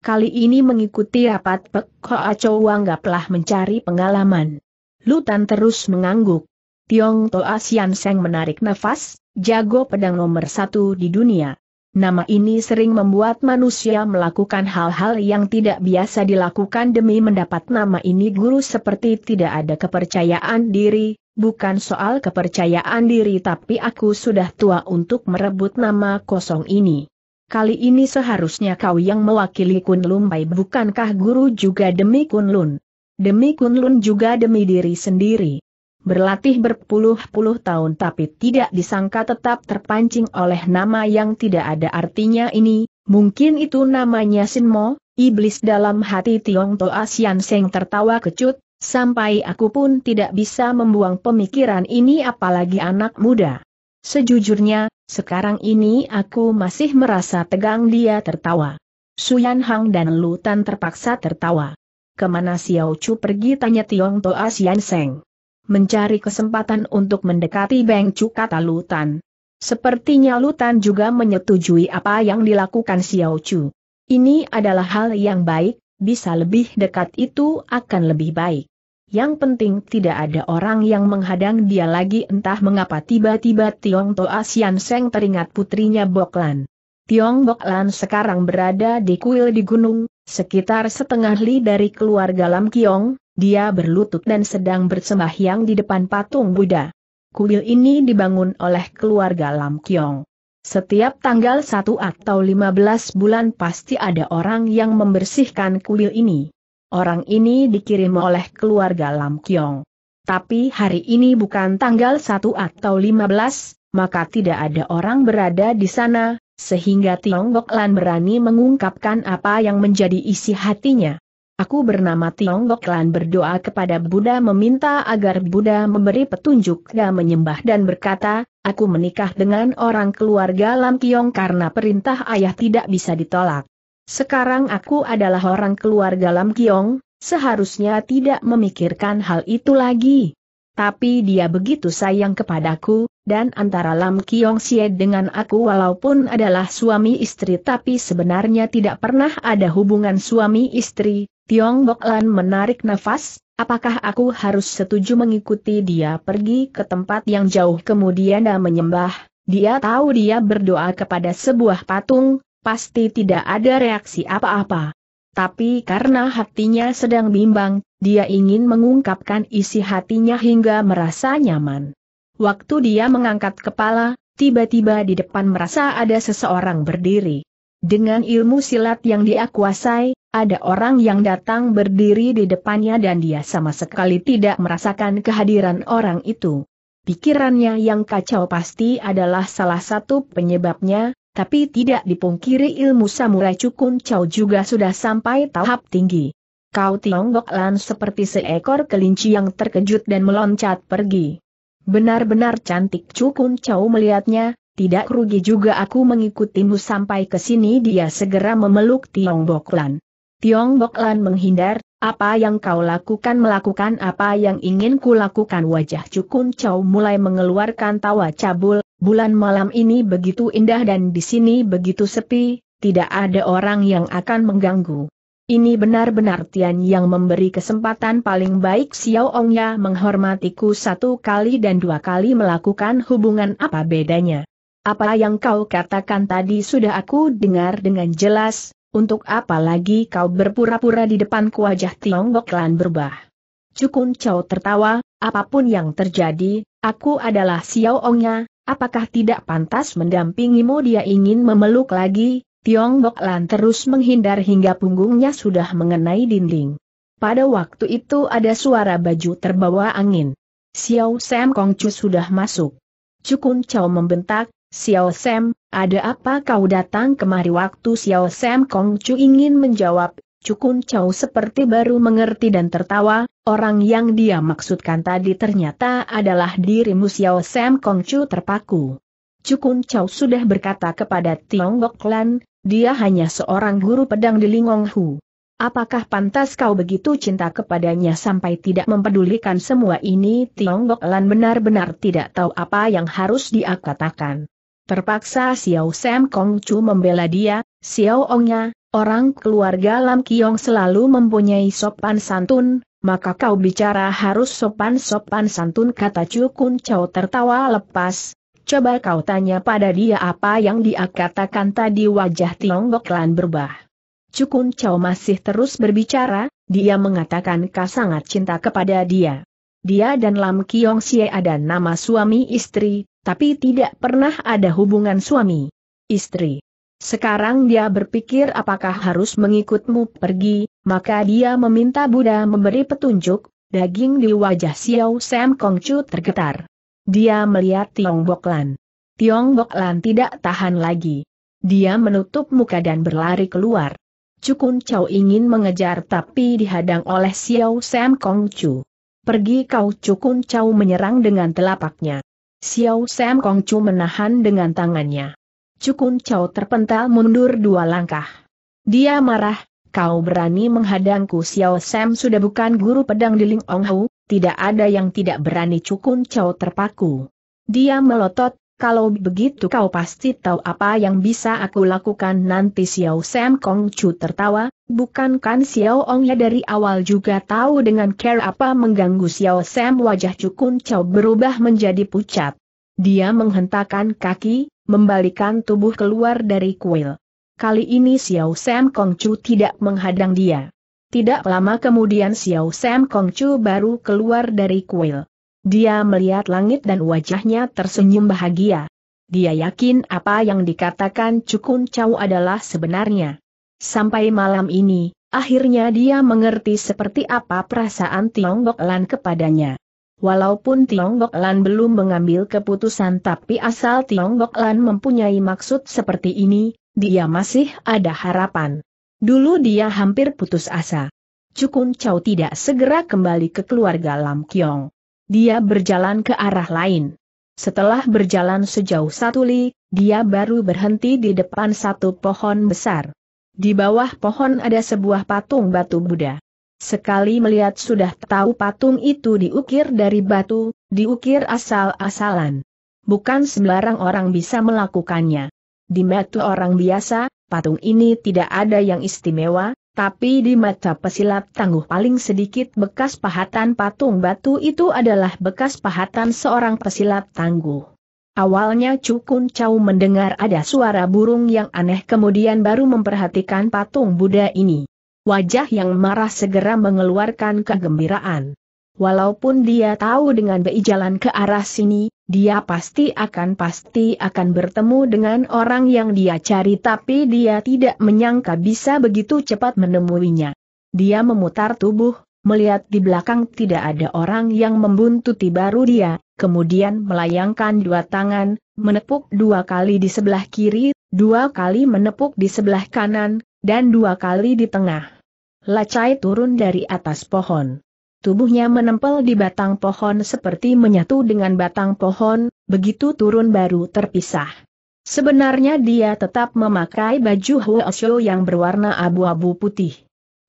Kali ini mengikuti rapat Pek Hoa Chow anggaplah mencari pengalaman. Lutan terus mengangguk. Tiong Toa Sian Seng menarik nafas, jago pedang nomor satu di dunia. Nama ini sering membuat manusia melakukan hal-hal yang tidak biasa dilakukan demi mendapat nama ini guru seperti tidak ada kepercayaan diri, bukan soal kepercayaan diri tapi aku sudah tua untuk merebut nama kosong ini. Kali ini seharusnya kau yang mewakili Kunlun Bai bukankah guru juga demi Kunlun? Demi Kunlun juga demi diri sendiri berlatih berpuluh-puluh tahun tapi tidak disangka tetap terpancing oleh nama yang tidak ada artinya ini, mungkin itu namanya Sinmo, iblis dalam hati Tiong Toa Sian Seng tertawa kecut, sampai aku pun tidak bisa membuang pemikiran ini apalagi anak muda. Sejujurnya, sekarang ini aku masih merasa tegang dia tertawa. Suyan Hang dan Lutan terpaksa tertawa. Kemana Xiao Chu pergi tanya Tiong Toa Sian Seng mencari kesempatan untuk mendekati Beng Cu kata Lutan. Sepertinya Lutan juga menyetujui apa yang dilakukan Xiao Chu. Ini adalah hal yang baik, bisa lebih dekat itu akan lebih baik. Yang penting tidak ada orang yang menghadang dia lagi entah mengapa tiba-tiba Tiong Toa Sian Seng teringat putrinya Boklan. Tiong Boklan sekarang berada di kuil di gunung, sekitar setengah li dari keluarga Lam Kiong, dia berlutut dan sedang bersembahyang di depan patung Buddha. Kuil ini dibangun oleh keluarga Lam Kyong. Setiap tanggal 1 atau 15 bulan pasti ada orang yang membersihkan kuil ini. Orang ini dikirim oleh keluarga Lam Kyong. Tapi hari ini bukan tanggal 1 atau 15, maka tidak ada orang berada di sana, sehingga Tiong Bok Lan berani mengungkapkan apa yang menjadi isi hatinya. Aku bernama Tiongkok Lan berdoa kepada Buddha meminta agar Buddha memberi petunjuk dan menyembah dan berkata, aku menikah dengan orang keluarga Lam Kiong karena perintah ayah tidak bisa ditolak. Sekarang aku adalah orang keluarga Lam Kiong, seharusnya tidak memikirkan hal itu lagi. Tapi dia begitu sayang kepadaku, dan antara Lam Kiong Xie dengan aku walaupun adalah suami istri tapi sebenarnya tidak pernah ada hubungan suami istri, Tiong Bok Lan menarik nafas, apakah aku harus setuju mengikuti dia pergi ke tempat yang jauh kemudian dan menyembah, dia tahu dia berdoa kepada sebuah patung, pasti tidak ada reaksi apa-apa. Tapi karena hatinya sedang bimbang, dia ingin mengungkapkan isi hatinya hingga merasa nyaman. Waktu dia mengangkat kepala, tiba-tiba di depan merasa ada seseorang berdiri. Dengan ilmu silat yang dia kuasai, ada orang yang datang berdiri di depannya dan dia sama sekali tidak merasakan kehadiran orang itu. Pikirannya yang kacau pasti adalah salah satu penyebabnya, tapi tidak dipungkiri ilmu samurai cukun cau juga sudah sampai tahap tinggi. Kau Tiongkok Lan seperti seekor kelinci yang terkejut dan meloncat pergi. Benar-benar cantik Cukun cau melihatnya, tidak rugi juga aku mengikutimu sampai ke sini dia segera memeluk Tiong lan. Tiong Bok Lan menghindar, apa yang kau lakukan melakukan apa yang ingin kulakukan wajah Cukun Chow mulai mengeluarkan tawa cabul, bulan malam ini begitu indah dan di sini begitu sepi, tidak ada orang yang akan mengganggu. Ini benar-benar Tian yang memberi kesempatan paling baik Xiao Ongya menghormatiku satu kali dan dua kali melakukan hubungan apa bedanya. Apa yang kau katakan tadi sudah aku dengar dengan jelas, untuk apa lagi kau berpura-pura di depanku wajah Tiongkok lan berbah. Cukun Chow tertawa, apapun yang terjadi, aku adalah Xiao Ongnya, apakah tidak pantas mendampingimu dia ingin memeluk lagi, Tiongkok Lan terus menghindar hingga punggungnya sudah mengenai dinding. Pada waktu itu ada suara baju terbawa angin. Xiao Sam Kongcu sudah masuk. Cukun Chow membentak, Xiao Sam, ada apa kau datang kemari waktu Xiao Sam Kong Chu ingin menjawab, Cukun Chow seperti baru mengerti dan tertawa, orang yang dia maksudkan tadi ternyata adalah dirimu Xiao Sam Kong Chu terpaku. Cukun Chow sudah berkata kepada Bok Lan, dia hanya seorang guru pedang di Lingong Hu. Apakah pantas kau begitu cinta kepadanya sampai tidak mempedulikan semua ini Bok Lan benar-benar tidak tahu apa yang harus dia katakan. Terpaksa Xiao Sam Kong Chu membela dia, Xiao Ongnya, orang keluarga Lam Kiong selalu mempunyai sopan santun, maka kau bicara harus sopan-sopan santun kata Chu Kun Chow tertawa lepas. Coba kau tanya pada dia apa yang dia katakan tadi wajah Tiongkok Lan Chu Kun Chow masih terus berbicara, dia mengatakan kau sangat cinta kepada dia. Dia dan Lam Kiong Xie ada nama suami istri, tapi tidak pernah ada hubungan suami istri. Sekarang dia berpikir apakah harus mengikutmu pergi, maka dia meminta Buddha memberi petunjuk, daging di wajah Xiao Sam Kong Chu tergetar. Dia melihat Tiong Lan. Tiong Lan tidak tahan lagi. Dia menutup muka dan berlari keluar. Cukun Chow ingin mengejar tapi dihadang oleh Xiao Sam Kong Chu. Pergi kau cukun cau menyerang dengan telapaknya. Xiao Sam Kong Chu menahan dengan tangannya. Cukun cau terpental mundur dua langkah. Dia marah, kau berani menghadangku Xiao Sam sudah bukan guru pedang di Ling Ong hu tidak ada yang tidak berani Cukun cau terpaku. Dia melotot, kalau begitu kau pasti tahu apa yang bisa aku lakukan nanti Xiao Sam Kong Chu tertawa, bukankan Xiao Ong ya dari awal juga tahu dengan care apa mengganggu Xiao Sam wajah Cukun Chow berubah menjadi pucat. Dia menghentakkan kaki, membalikan tubuh keluar dari kuil. Kali ini Xiao Sam Kong Chu tidak menghadang dia. Tidak lama kemudian Xiao Sam Kong Chu baru keluar dari kuil. Dia melihat langit dan wajahnya tersenyum bahagia. Dia yakin apa yang dikatakan Cukun Cau adalah sebenarnya. Sampai malam ini, akhirnya dia mengerti seperti apa perasaan Tiongkok Lan kepadanya. Walaupun Tiongkok Lan belum mengambil keputusan tapi asal Tiongkok Lan mempunyai maksud seperti ini, dia masih ada harapan. Dulu dia hampir putus asa. Cukun Cau tidak segera kembali ke keluarga Lam Kiong. Dia berjalan ke arah lain. Setelah berjalan sejauh satu li, dia baru berhenti di depan satu pohon besar. Di bawah pohon ada sebuah patung batu Buddha. Sekali melihat sudah tahu patung itu diukir dari batu, diukir asal-asalan. Bukan sembarang orang bisa melakukannya. Di mata orang biasa, patung ini tidak ada yang istimewa, tapi di mata pesilat tangguh paling sedikit bekas pahatan patung batu itu adalah bekas pahatan seorang pesilat tangguh. Awalnya Cukun Chau mendengar ada suara burung yang aneh kemudian baru memperhatikan patung Buddha ini. Wajah yang marah segera mengeluarkan kegembiraan. Walaupun dia tahu dengan BI jalan ke arah sini, dia pasti akan pasti akan bertemu dengan orang yang dia cari tapi dia tidak menyangka bisa begitu cepat menemuinya. Dia memutar tubuh, melihat di belakang tidak ada orang yang membuntuti baru dia, kemudian melayangkan dua tangan, menepuk dua kali di sebelah kiri, dua kali menepuk di sebelah kanan, dan dua kali di tengah. Lacai turun dari atas pohon. Tubuhnya menempel di batang pohon seperti menyatu dengan batang pohon, begitu turun baru terpisah. Sebenarnya dia tetap memakai baju Huo yang berwarna abu-abu putih.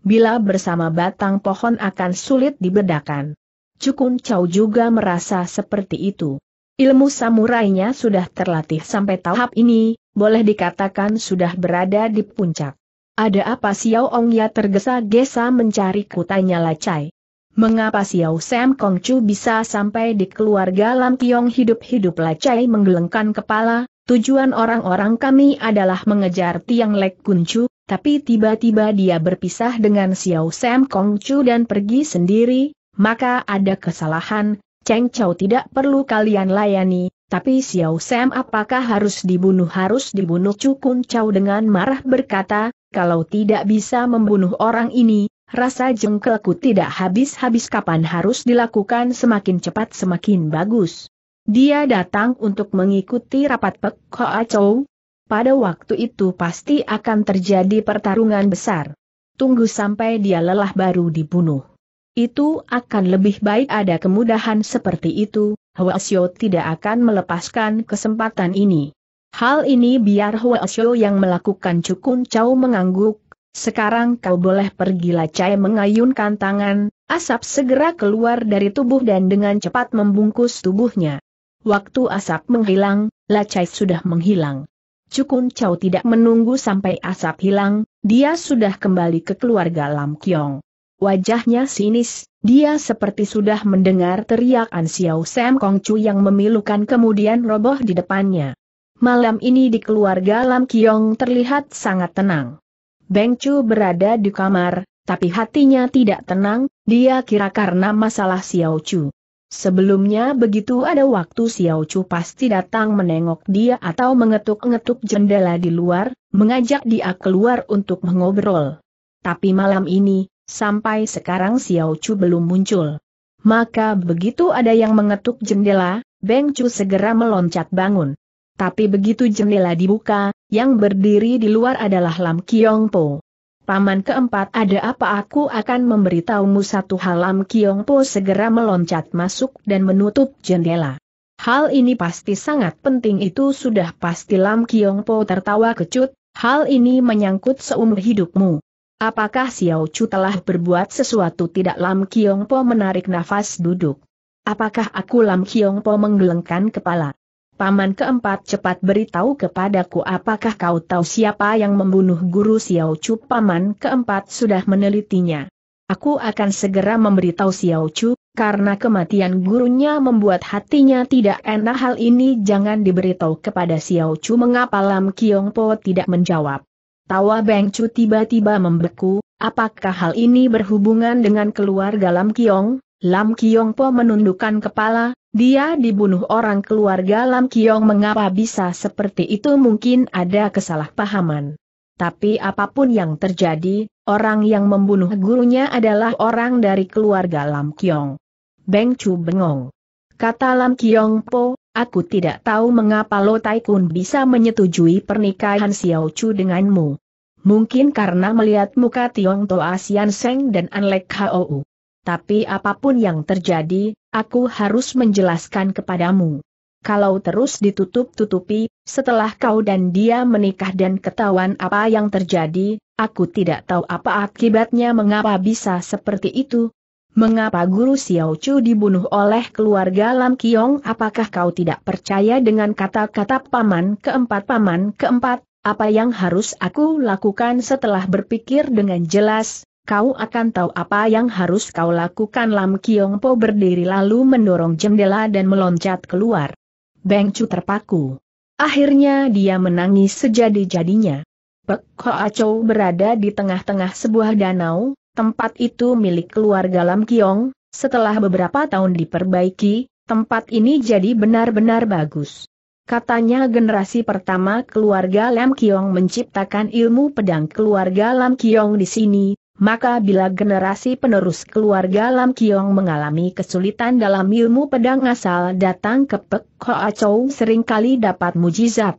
Bila bersama batang pohon akan sulit dibedakan. Cukun Chow juga merasa seperti itu. Ilmu samurainya sudah terlatih sampai tahap ini, boleh dikatakan sudah berada di puncak. Ada apa Xiao Ong Ya tergesa-gesa mencari kutanya Lacai? Mengapa Xiao Sam Kong Chu bisa sampai di keluarga Lam Tiong hidup-hidup lacai menggelengkan kepala, tujuan orang-orang kami adalah mengejar Tiang Lek Kuncu, tapi tiba-tiba dia berpisah dengan Xiao Sam Kong Chu dan pergi sendiri, maka ada kesalahan, Cheng Chau tidak perlu kalian layani, tapi Xiao Sam apakah harus dibunuh harus dibunuh Chu Kun Chau dengan marah berkata, kalau tidak bisa membunuh orang ini, Rasa jengkelku tidak habis-habis kapan harus dilakukan semakin cepat semakin bagus. Dia datang untuk mengikuti rapat Pek Hoa Chow. Pada waktu itu pasti akan terjadi pertarungan besar. Tunggu sampai dia lelah baru dibunuh. Itu akan lebih baik ada kemudahan seperti itu, Hua Xiao tidak akan melepaskan kesempatan ini. Hal ini biar Hua Xiao yang melakukan cukun Chow mengangguk, sekarang kau boleh pergi Lacai mengayunkan tangan, asap segera keluar dari tubuh dan dengan cepat membungkus tubuhnya. Waktu asap menghilang, Lacai sudah menghilang. Cukun Chow tidak menunggu sampai asap hilang, dia sudah kembali ke keluarga Lam Kiong. Wajahnya sinis, dia seperti sudah mendengar teriakan Xiao Sam Kong Chu yang memilukan kemudian roboh di depannya. Malam ini di keluarga Lam Kiong terlihat sangat tenang. Beng Chu berada di kamar, tapi hatinya tidak tenang, dia kira karena masalah Xiao Chu. Sebelumnya begitu ada waktu Xiao Chu pasti datang menengok dia atau mengetuk-ngetuk jendela di luar, mengajak dia keluar untuk mengobrol. Tapi malam ini, sampai sekarang Xiao Chu belum muncul. Maka begitu ada yang mengetuk jendela, Beng Chu segera meloncat bangun. Tapi begitu jendela dibuka, yang berdiri di luar adalah Lam Kiong Po. Paman keempat ada apa aku akan memberitahumu satu hal Lam Kiong Po segera meloncat masuk dan menutup jendela. Hal ini pasti sangat penting itu sudah pasti Lam Kiong Po tertawa kecut, hal ini menyangkut seumur hidupmu. Apakah Xiao Chu telah berbuat sesuatu tidak Lam Kiong Po menarik nafas duduk? Apakah aku Lam Kiong Po menggelengkan kepala? Paman keempat cepat beritahu kepadaku apakah kau tahu siapa yang membunuh guru Xiao Chu. Paman keempat sudah menelitinya. Aku akan segera memberitahu Xiao Chu, karena kematian gurunya membuat hatinya tidak enak hal ini jangan diberitahu kepada Xiao Chu mengapa Lam Kiong Po tidak menjawab. Tawa Beng Chu tiba-tiba membeku, apakah hal ini berhubungan dengan keluarga Lam Kiong? Lam Kiong Po menundukkan kepala, dia dibunuh orang keluarga Lam Kiong mengapa bisa seperti itu mungkin ada kesalahpahaman. Tapi apapun yang terjadi, orang yang membunuh gurunya adalah orang dari keluarga Lam Kiong. Beng Chu bengong. Kata Lam Kiong Po, aku tidak tahu mengapa Lo Tai Kun bisa menyetujui pernikahan Xiao Chu denganmu. Mungkin karena melihat muka Tiong Toa Asian Seng dan Anlek Hou tapi apapun yang terjadi, aku harus menjelaskan kepadamu. Kalau terus ditutup-tutupi, setelah kau dan dia menikah dan ketahuan apa yang terjadi, aku tidak tahu apa akibatnya mengapa bisa seperti itu. Mengapa Guru Xiao Chu dibunuh oleh keluarga Lam Kiong? Apakah kau tidak percaya dengan kata-kata paman keempat paman keempat? Apa yang harus aku lakukan setelah berpikir dengan jelas, kau akan tahu apa yang harus kau lakukan Lam Kiong Po berdiri lalu mendorong jendela dan meloncat keluar. Beng Chu terpaku. Akhirnya dia menangis sejadi-jadinya. Pek Hoa Chow berada di tengah-tengah sebuah danau, tempat itu milik keluarga Lam Kiong, setelah beberapa tahun diperbaiki, tempat ini jadi benar-benar bagus. Katanya generasi pertama keluarga Lam Kiong menciptakan ilmu pedang keluarga Lam Kiong di sini, maka bila generasi penerus keluarga Lam Kiong mengalami kesulitan dalam ilmu pedang asal datang ke Pek Hoa Chow seringkali dapat mujizat.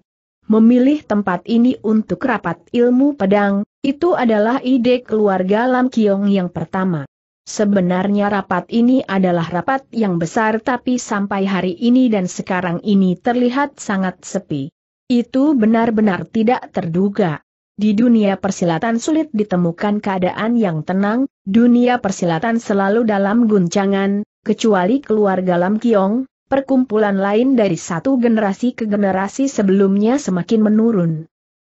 Memilih tempat ini untuk rapat ilmu pedang, itu adalah ide keluarga Lam Kiong yang pertama. Sebenarnya rapat ini adalah rapat yang besar tapi sampai hari ini dan sekarang ini terlihat sangat sepi. Itu benar-benar tidak terduga. Di dunia persilatan sulit ditemukan keadaan yang tenang, dunia persilatan selalu dalam guncangan, kecuali keluarga Lam Kiong, perkumpulan lain dari satu generasi ke generasi sebelumnya semakin menurun.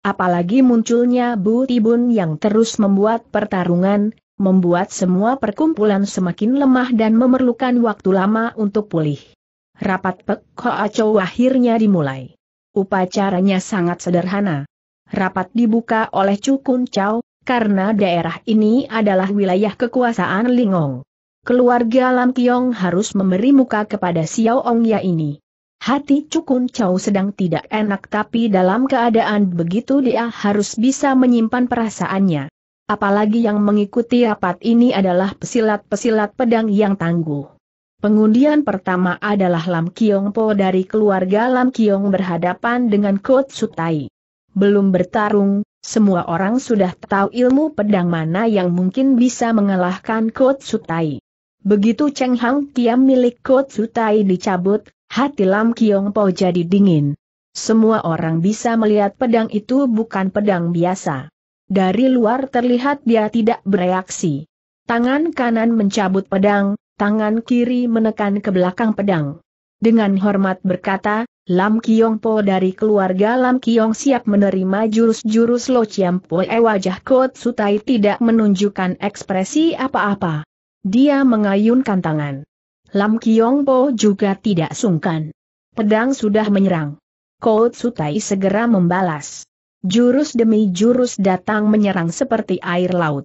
Apalagi munculnya Bu Tibun yang terus membuat pertarungan, membuat semua perkumpulan semakin lemah dan memerlukan waktu lama untuk pulih. Rapat Pek Koaco akhirnya dimulai. Upacaranya sangat sederhana rapat dibuka oleh Cukun Chow, karena daerah ini adalah wilayah kekuasaan Lingong. Keluarga Lam Kiong harus memberi muka kepada Xiao Ong Ya ini. Hati Cukun Chow sedang tidak enak tapi dalam keadaan begitu dia harus bisa menyimpan perasaannya. Apalagi yang mengikuti rapat ini adalah pesilat-pesilat pedang yang tangguh. Pengundian pertama adalah Lam Kiong Po dari keluarga Lam Kiong berhadapan dengan Kot Sutai belum bertarung, semua orang sudah tahu ilmu pedang mana yang mungkin bisa mengalahkan Kot Sutai. Begitu Cheng Hang Kiam milik Kot Sutai dicabut, hati Lam Kiong Po jadi dingin. Semua orang bisa melihat pedang itu bukan pedang biasa. Dari luar terlihat dia tidak bereaksi. Tangan kanan mencabut pedang, tangan kiri menekan ke belakang pedang. Dengan hormat berkata, Lam Kiong Po dari keluarga Lam Kiong siap menerima jurus-jurus Lo Chiam Poe eh, wajah Kot Sutai tidak menunjukkan ekspresi apa-apa. Dia mengayunkan tangan. Lam Kiong Po juga tidak sungkan. Pedang sudah menyerang. Kot Sutai segera membalas. Jurus demi jurus datang menyerang seperti air laut.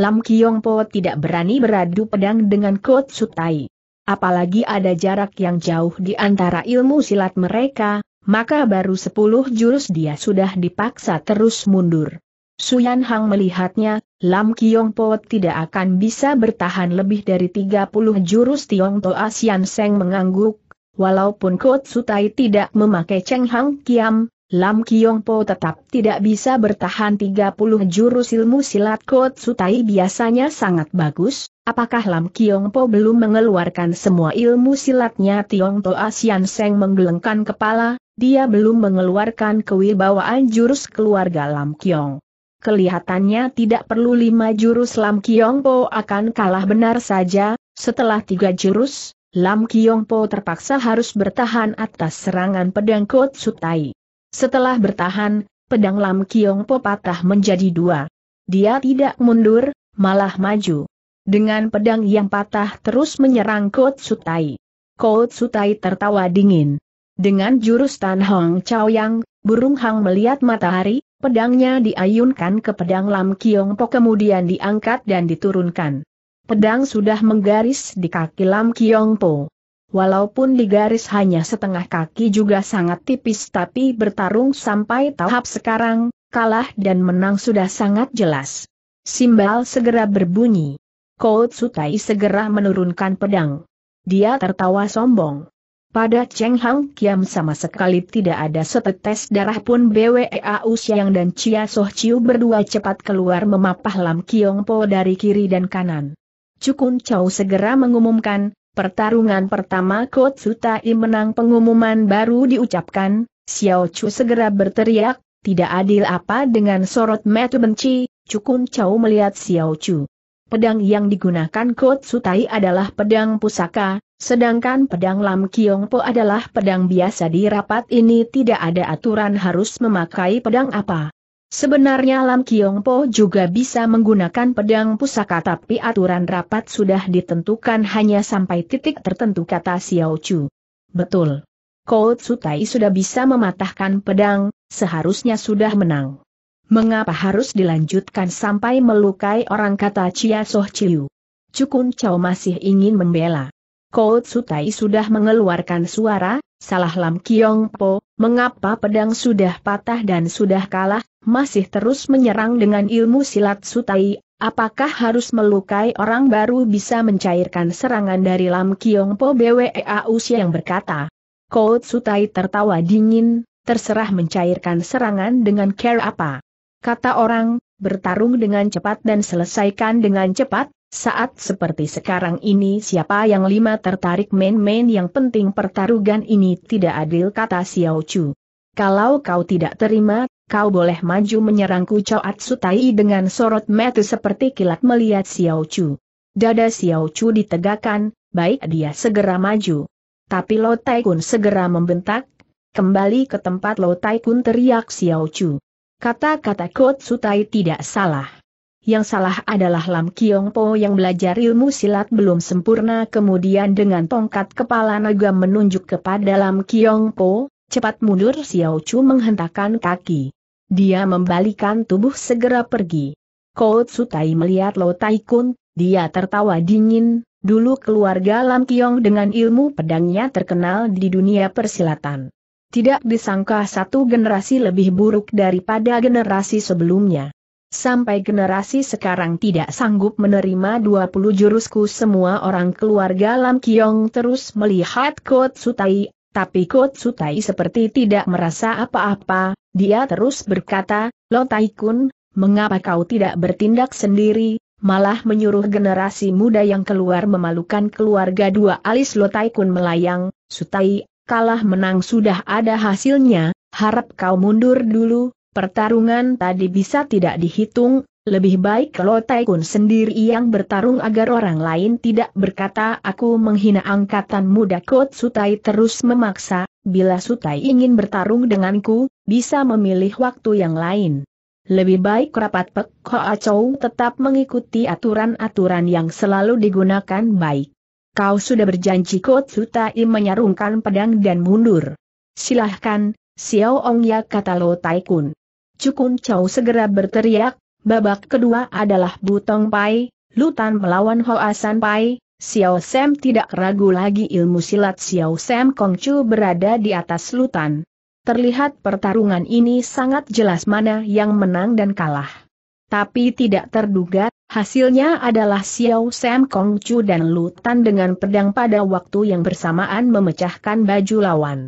Lam Kiong Po tidak berani beradu pedang dengan Kot Sutai apalagi ada jarak yang jauh di antara ilmu silat mereka, maka baru sepuluh jurus dia sudah dipaksa terus mundur. Suyan Hang melihatnya, Lam Kiong Po tidak akan bisa bertahan lebih dari 30 jurus Tiong Toa Sian Seng mengangguk, walaupun Kot Sutai tidak memakai Cheng Hang Kiam, Lam Kiong Po tetap tidak bisa bertahan 30 jurus ilmu silat Kot Sutai biasanya sangat bagus, Apakah Lam Kiong Po belum mengeluarkan semua ilmu silatnya Tiong Toa Sian Seng menggelengkan kepala, dia belum mengeluarkan kewibawaan jurus keluarga Lam Kiong. Kelihatannya tidak perlu lima jurus Lam Kiong Po akan kalah benar saja, setelah tiga jurus, Lam Kiong Po terpaksa harus bertahan atas serangan pedang Kot Sutai. Setelah bertahan, pedang Lam Kiong Po patah menjadi dua. Dia tidak mundur, malah maju dengan pedang yang patah terus menyerang Sutai. Kotsutai. Sutai tertawa dingin. Dengan jurus Tan Hong Chao Yang, burung hang melihat matahari, pedangnya diayunkan ke pedang Lam Kiong Po kemudian diangkat dan diturunkan. Pedang sudah menggaris di kaki Lam Kiong Po. Walaupun digaris hanya setengah kaki juga sangat tipis tapi bertarung sampai tahap sekarang, kalah dan menang sudah sangat jelas. Simbal segera berbunyi. Kou Sutai segera menurunkan pedang. Dia tertawa sombong. Pada Cheng Hang Kiam sama sekali tidak ada setetes darah pun BWEAU Siang dan Chia Soh Chiu berdua cepat keluar memapah Lam Kiong Po dari kiri dan kanan. Cukun Chow segera mengumumkan, pertarungan pertama Sutai menang pengumuman baru diucapkan, Xiao Chu segera berteriak, tidak adil apa dengan sorot metu benci, Cukun Chow melihat Xiao Chu. Pedang yang digunakan Kot Sutai adalah pedang pusaka, sedangkan pedang Lam Kiong Po adalah pedang biasa di rapat ini tidak ada aturan harus memakai pedang apa. Sebenarnya Lam Kiong Po juga bisa menggunakan pedang pusaka tapi aturan rapat sudah ditentukan hanya sampai titik tertentu kata Xiao Chu. Betul. Kot Sutai sudah bisa mematahkan pedang, seharusnya sudah menang. Mengapa harus dilanjutkan sampai melukai orang kata Chia Soh Chiu? Cukun Chow masih ingin membela. Kout Sutai sudah mengeluarkan suara, salah Lam Kiong Po, mengapa pedang sudah patah dan sudah kalah, masih terus menyerang dengan ilmu silat Sutai, apakah harus melukai orang baru bisa mencairkan serangan dari Lam Kiong Po BWEA usia yang berkata. Kout Sutai tertawa dingin, terserah mencairkan serangan dengan care apa. Kata orang, bertarung dengan cepat dan selesaikan dengan cepat, saat seperti sekarang ini siapa yang lima tertarik main-main yang penting pertarungan ini tidak adil kata Xiao Chu. Kalau kau tidak terima, kau boleh maju menyerangku Coat Tai dengan sorot mata seperti kilat melihat Xiao Chu. Dada Xiao Chu ditegakkan, baik dia segera maju. Tapi Lo Tai Kun segera membentak, kembali ke tempat Lo Tai Kun teriak Xiao Chu. Kata-kata Kot Sutai tidak salah. Yang salah adalah Lam Kiong Po yang belajar ilmu silat belum sempurna kemudian dengan tongkat kepala naga menunjuk kepada Lam Kiong Po, cepat mundur Xiao Chu menghentakkan kaki. Dia membalikan tubuh segera pergi. Kot Sutai melihat Lo Tai Kun, dia tertawa dingin, dulu keluarga Lam Kiong dengan ilmu pedangnya terkenal di dunia persilatan tidak disangka satu generasi lebih buruk daripada generasi sebelumnya. Sampai generasi sekarang tidak sanggup menerima 20 jurusku semua orang keluarga Lam Kiong terus melihat Kot Sutai, tapi Kot Sutai seperti tidak merasa apa-apa, dia terus berkata, Lo Taikun, mengapa kau tidak bertindak sendiri, malah menyuruh generasi muda yang keluar memalukan keluarga dua alis Lo Taikun melayang, Sutai, kalah menang sudah ada hasilnya, harap kau mundur dulu, pertarungan tadi bisa tidak dihitung, lebih baik kalau Taikun sendiri yang bertarung agar orang lain tidak berkata aku menghina angkatan muda Kot Sutai terus memaksa, bila Sutai ingin bertarung denganku, bisa memilih waktu yang lain. Lebih baik rapat Pek Hoa Chow tetap mengikuti aturan-aturan yang selalu digunakan baik kau sudah berjanji Kotsutai menyarungkan pedang dan mundur. Silahkan, Xiao Ong ya kata Lo Taikun. Cukun Chow segera berteriak, babak kedua adalah Butong Pai, Lutan melawan Hoasan Pai, Xiao Sam tidak ragu lagi ilmu silat Xiao Sam Chu berada di atas Lutan. Terlihat pertarungan ini sangat jelas mana yang menang dan kalah. Tapi tidak terduga, Hasilnya adalah Xiao Sam Kong Chu dan Lu Tan dengan pedang pada waktu yang bersamaan memecahkan baju lawan.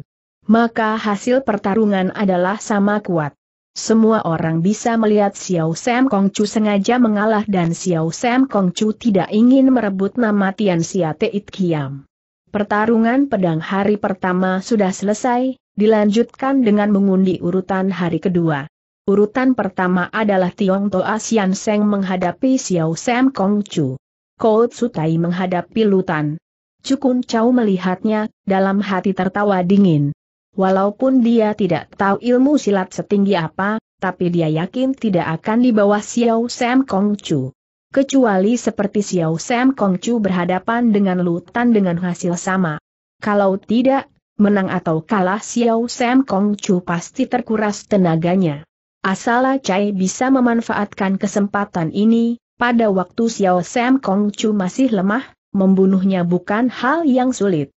Maka hasil pertarungan adalah sama kuat. Semua orang bisa melihat Xiao Sam Kong Chu sengaja mengalah dan Xiao Sam Kong Chu tidak ingin merebut nama Tian Xia It Kiam. Pertarungan pedang hari pertama sudah selesai, dilanjutkan dengan mengundi urutan hari kedua. Urutan pertama adalah Tiong Toa Sian Seng menghadapi Xiao Sam Kong Chu. Kou Tsutai menghadapi Lutan. Cukun Chau melihatnya, dalam hati tertawa dingin. Walaupun dia tidak tahu ilmu silat setinggi apa, tapi dia yakin tidak akan di bawah Xiao Sam Kong Chu. Kecuali seperti Xiao Sam Kong Chu berhadapan dengan Lutan dengan hasil sama. Kalau tidak, menang atau kalah Xiao Sam Kong Chu pasti terkuras tenaganya. Asal Cai bisa memanfaatkan kesempatan ini, pada waktu Xiao Sam Kong Chu masih lemah, membunuhnya bukan hal yang sulit.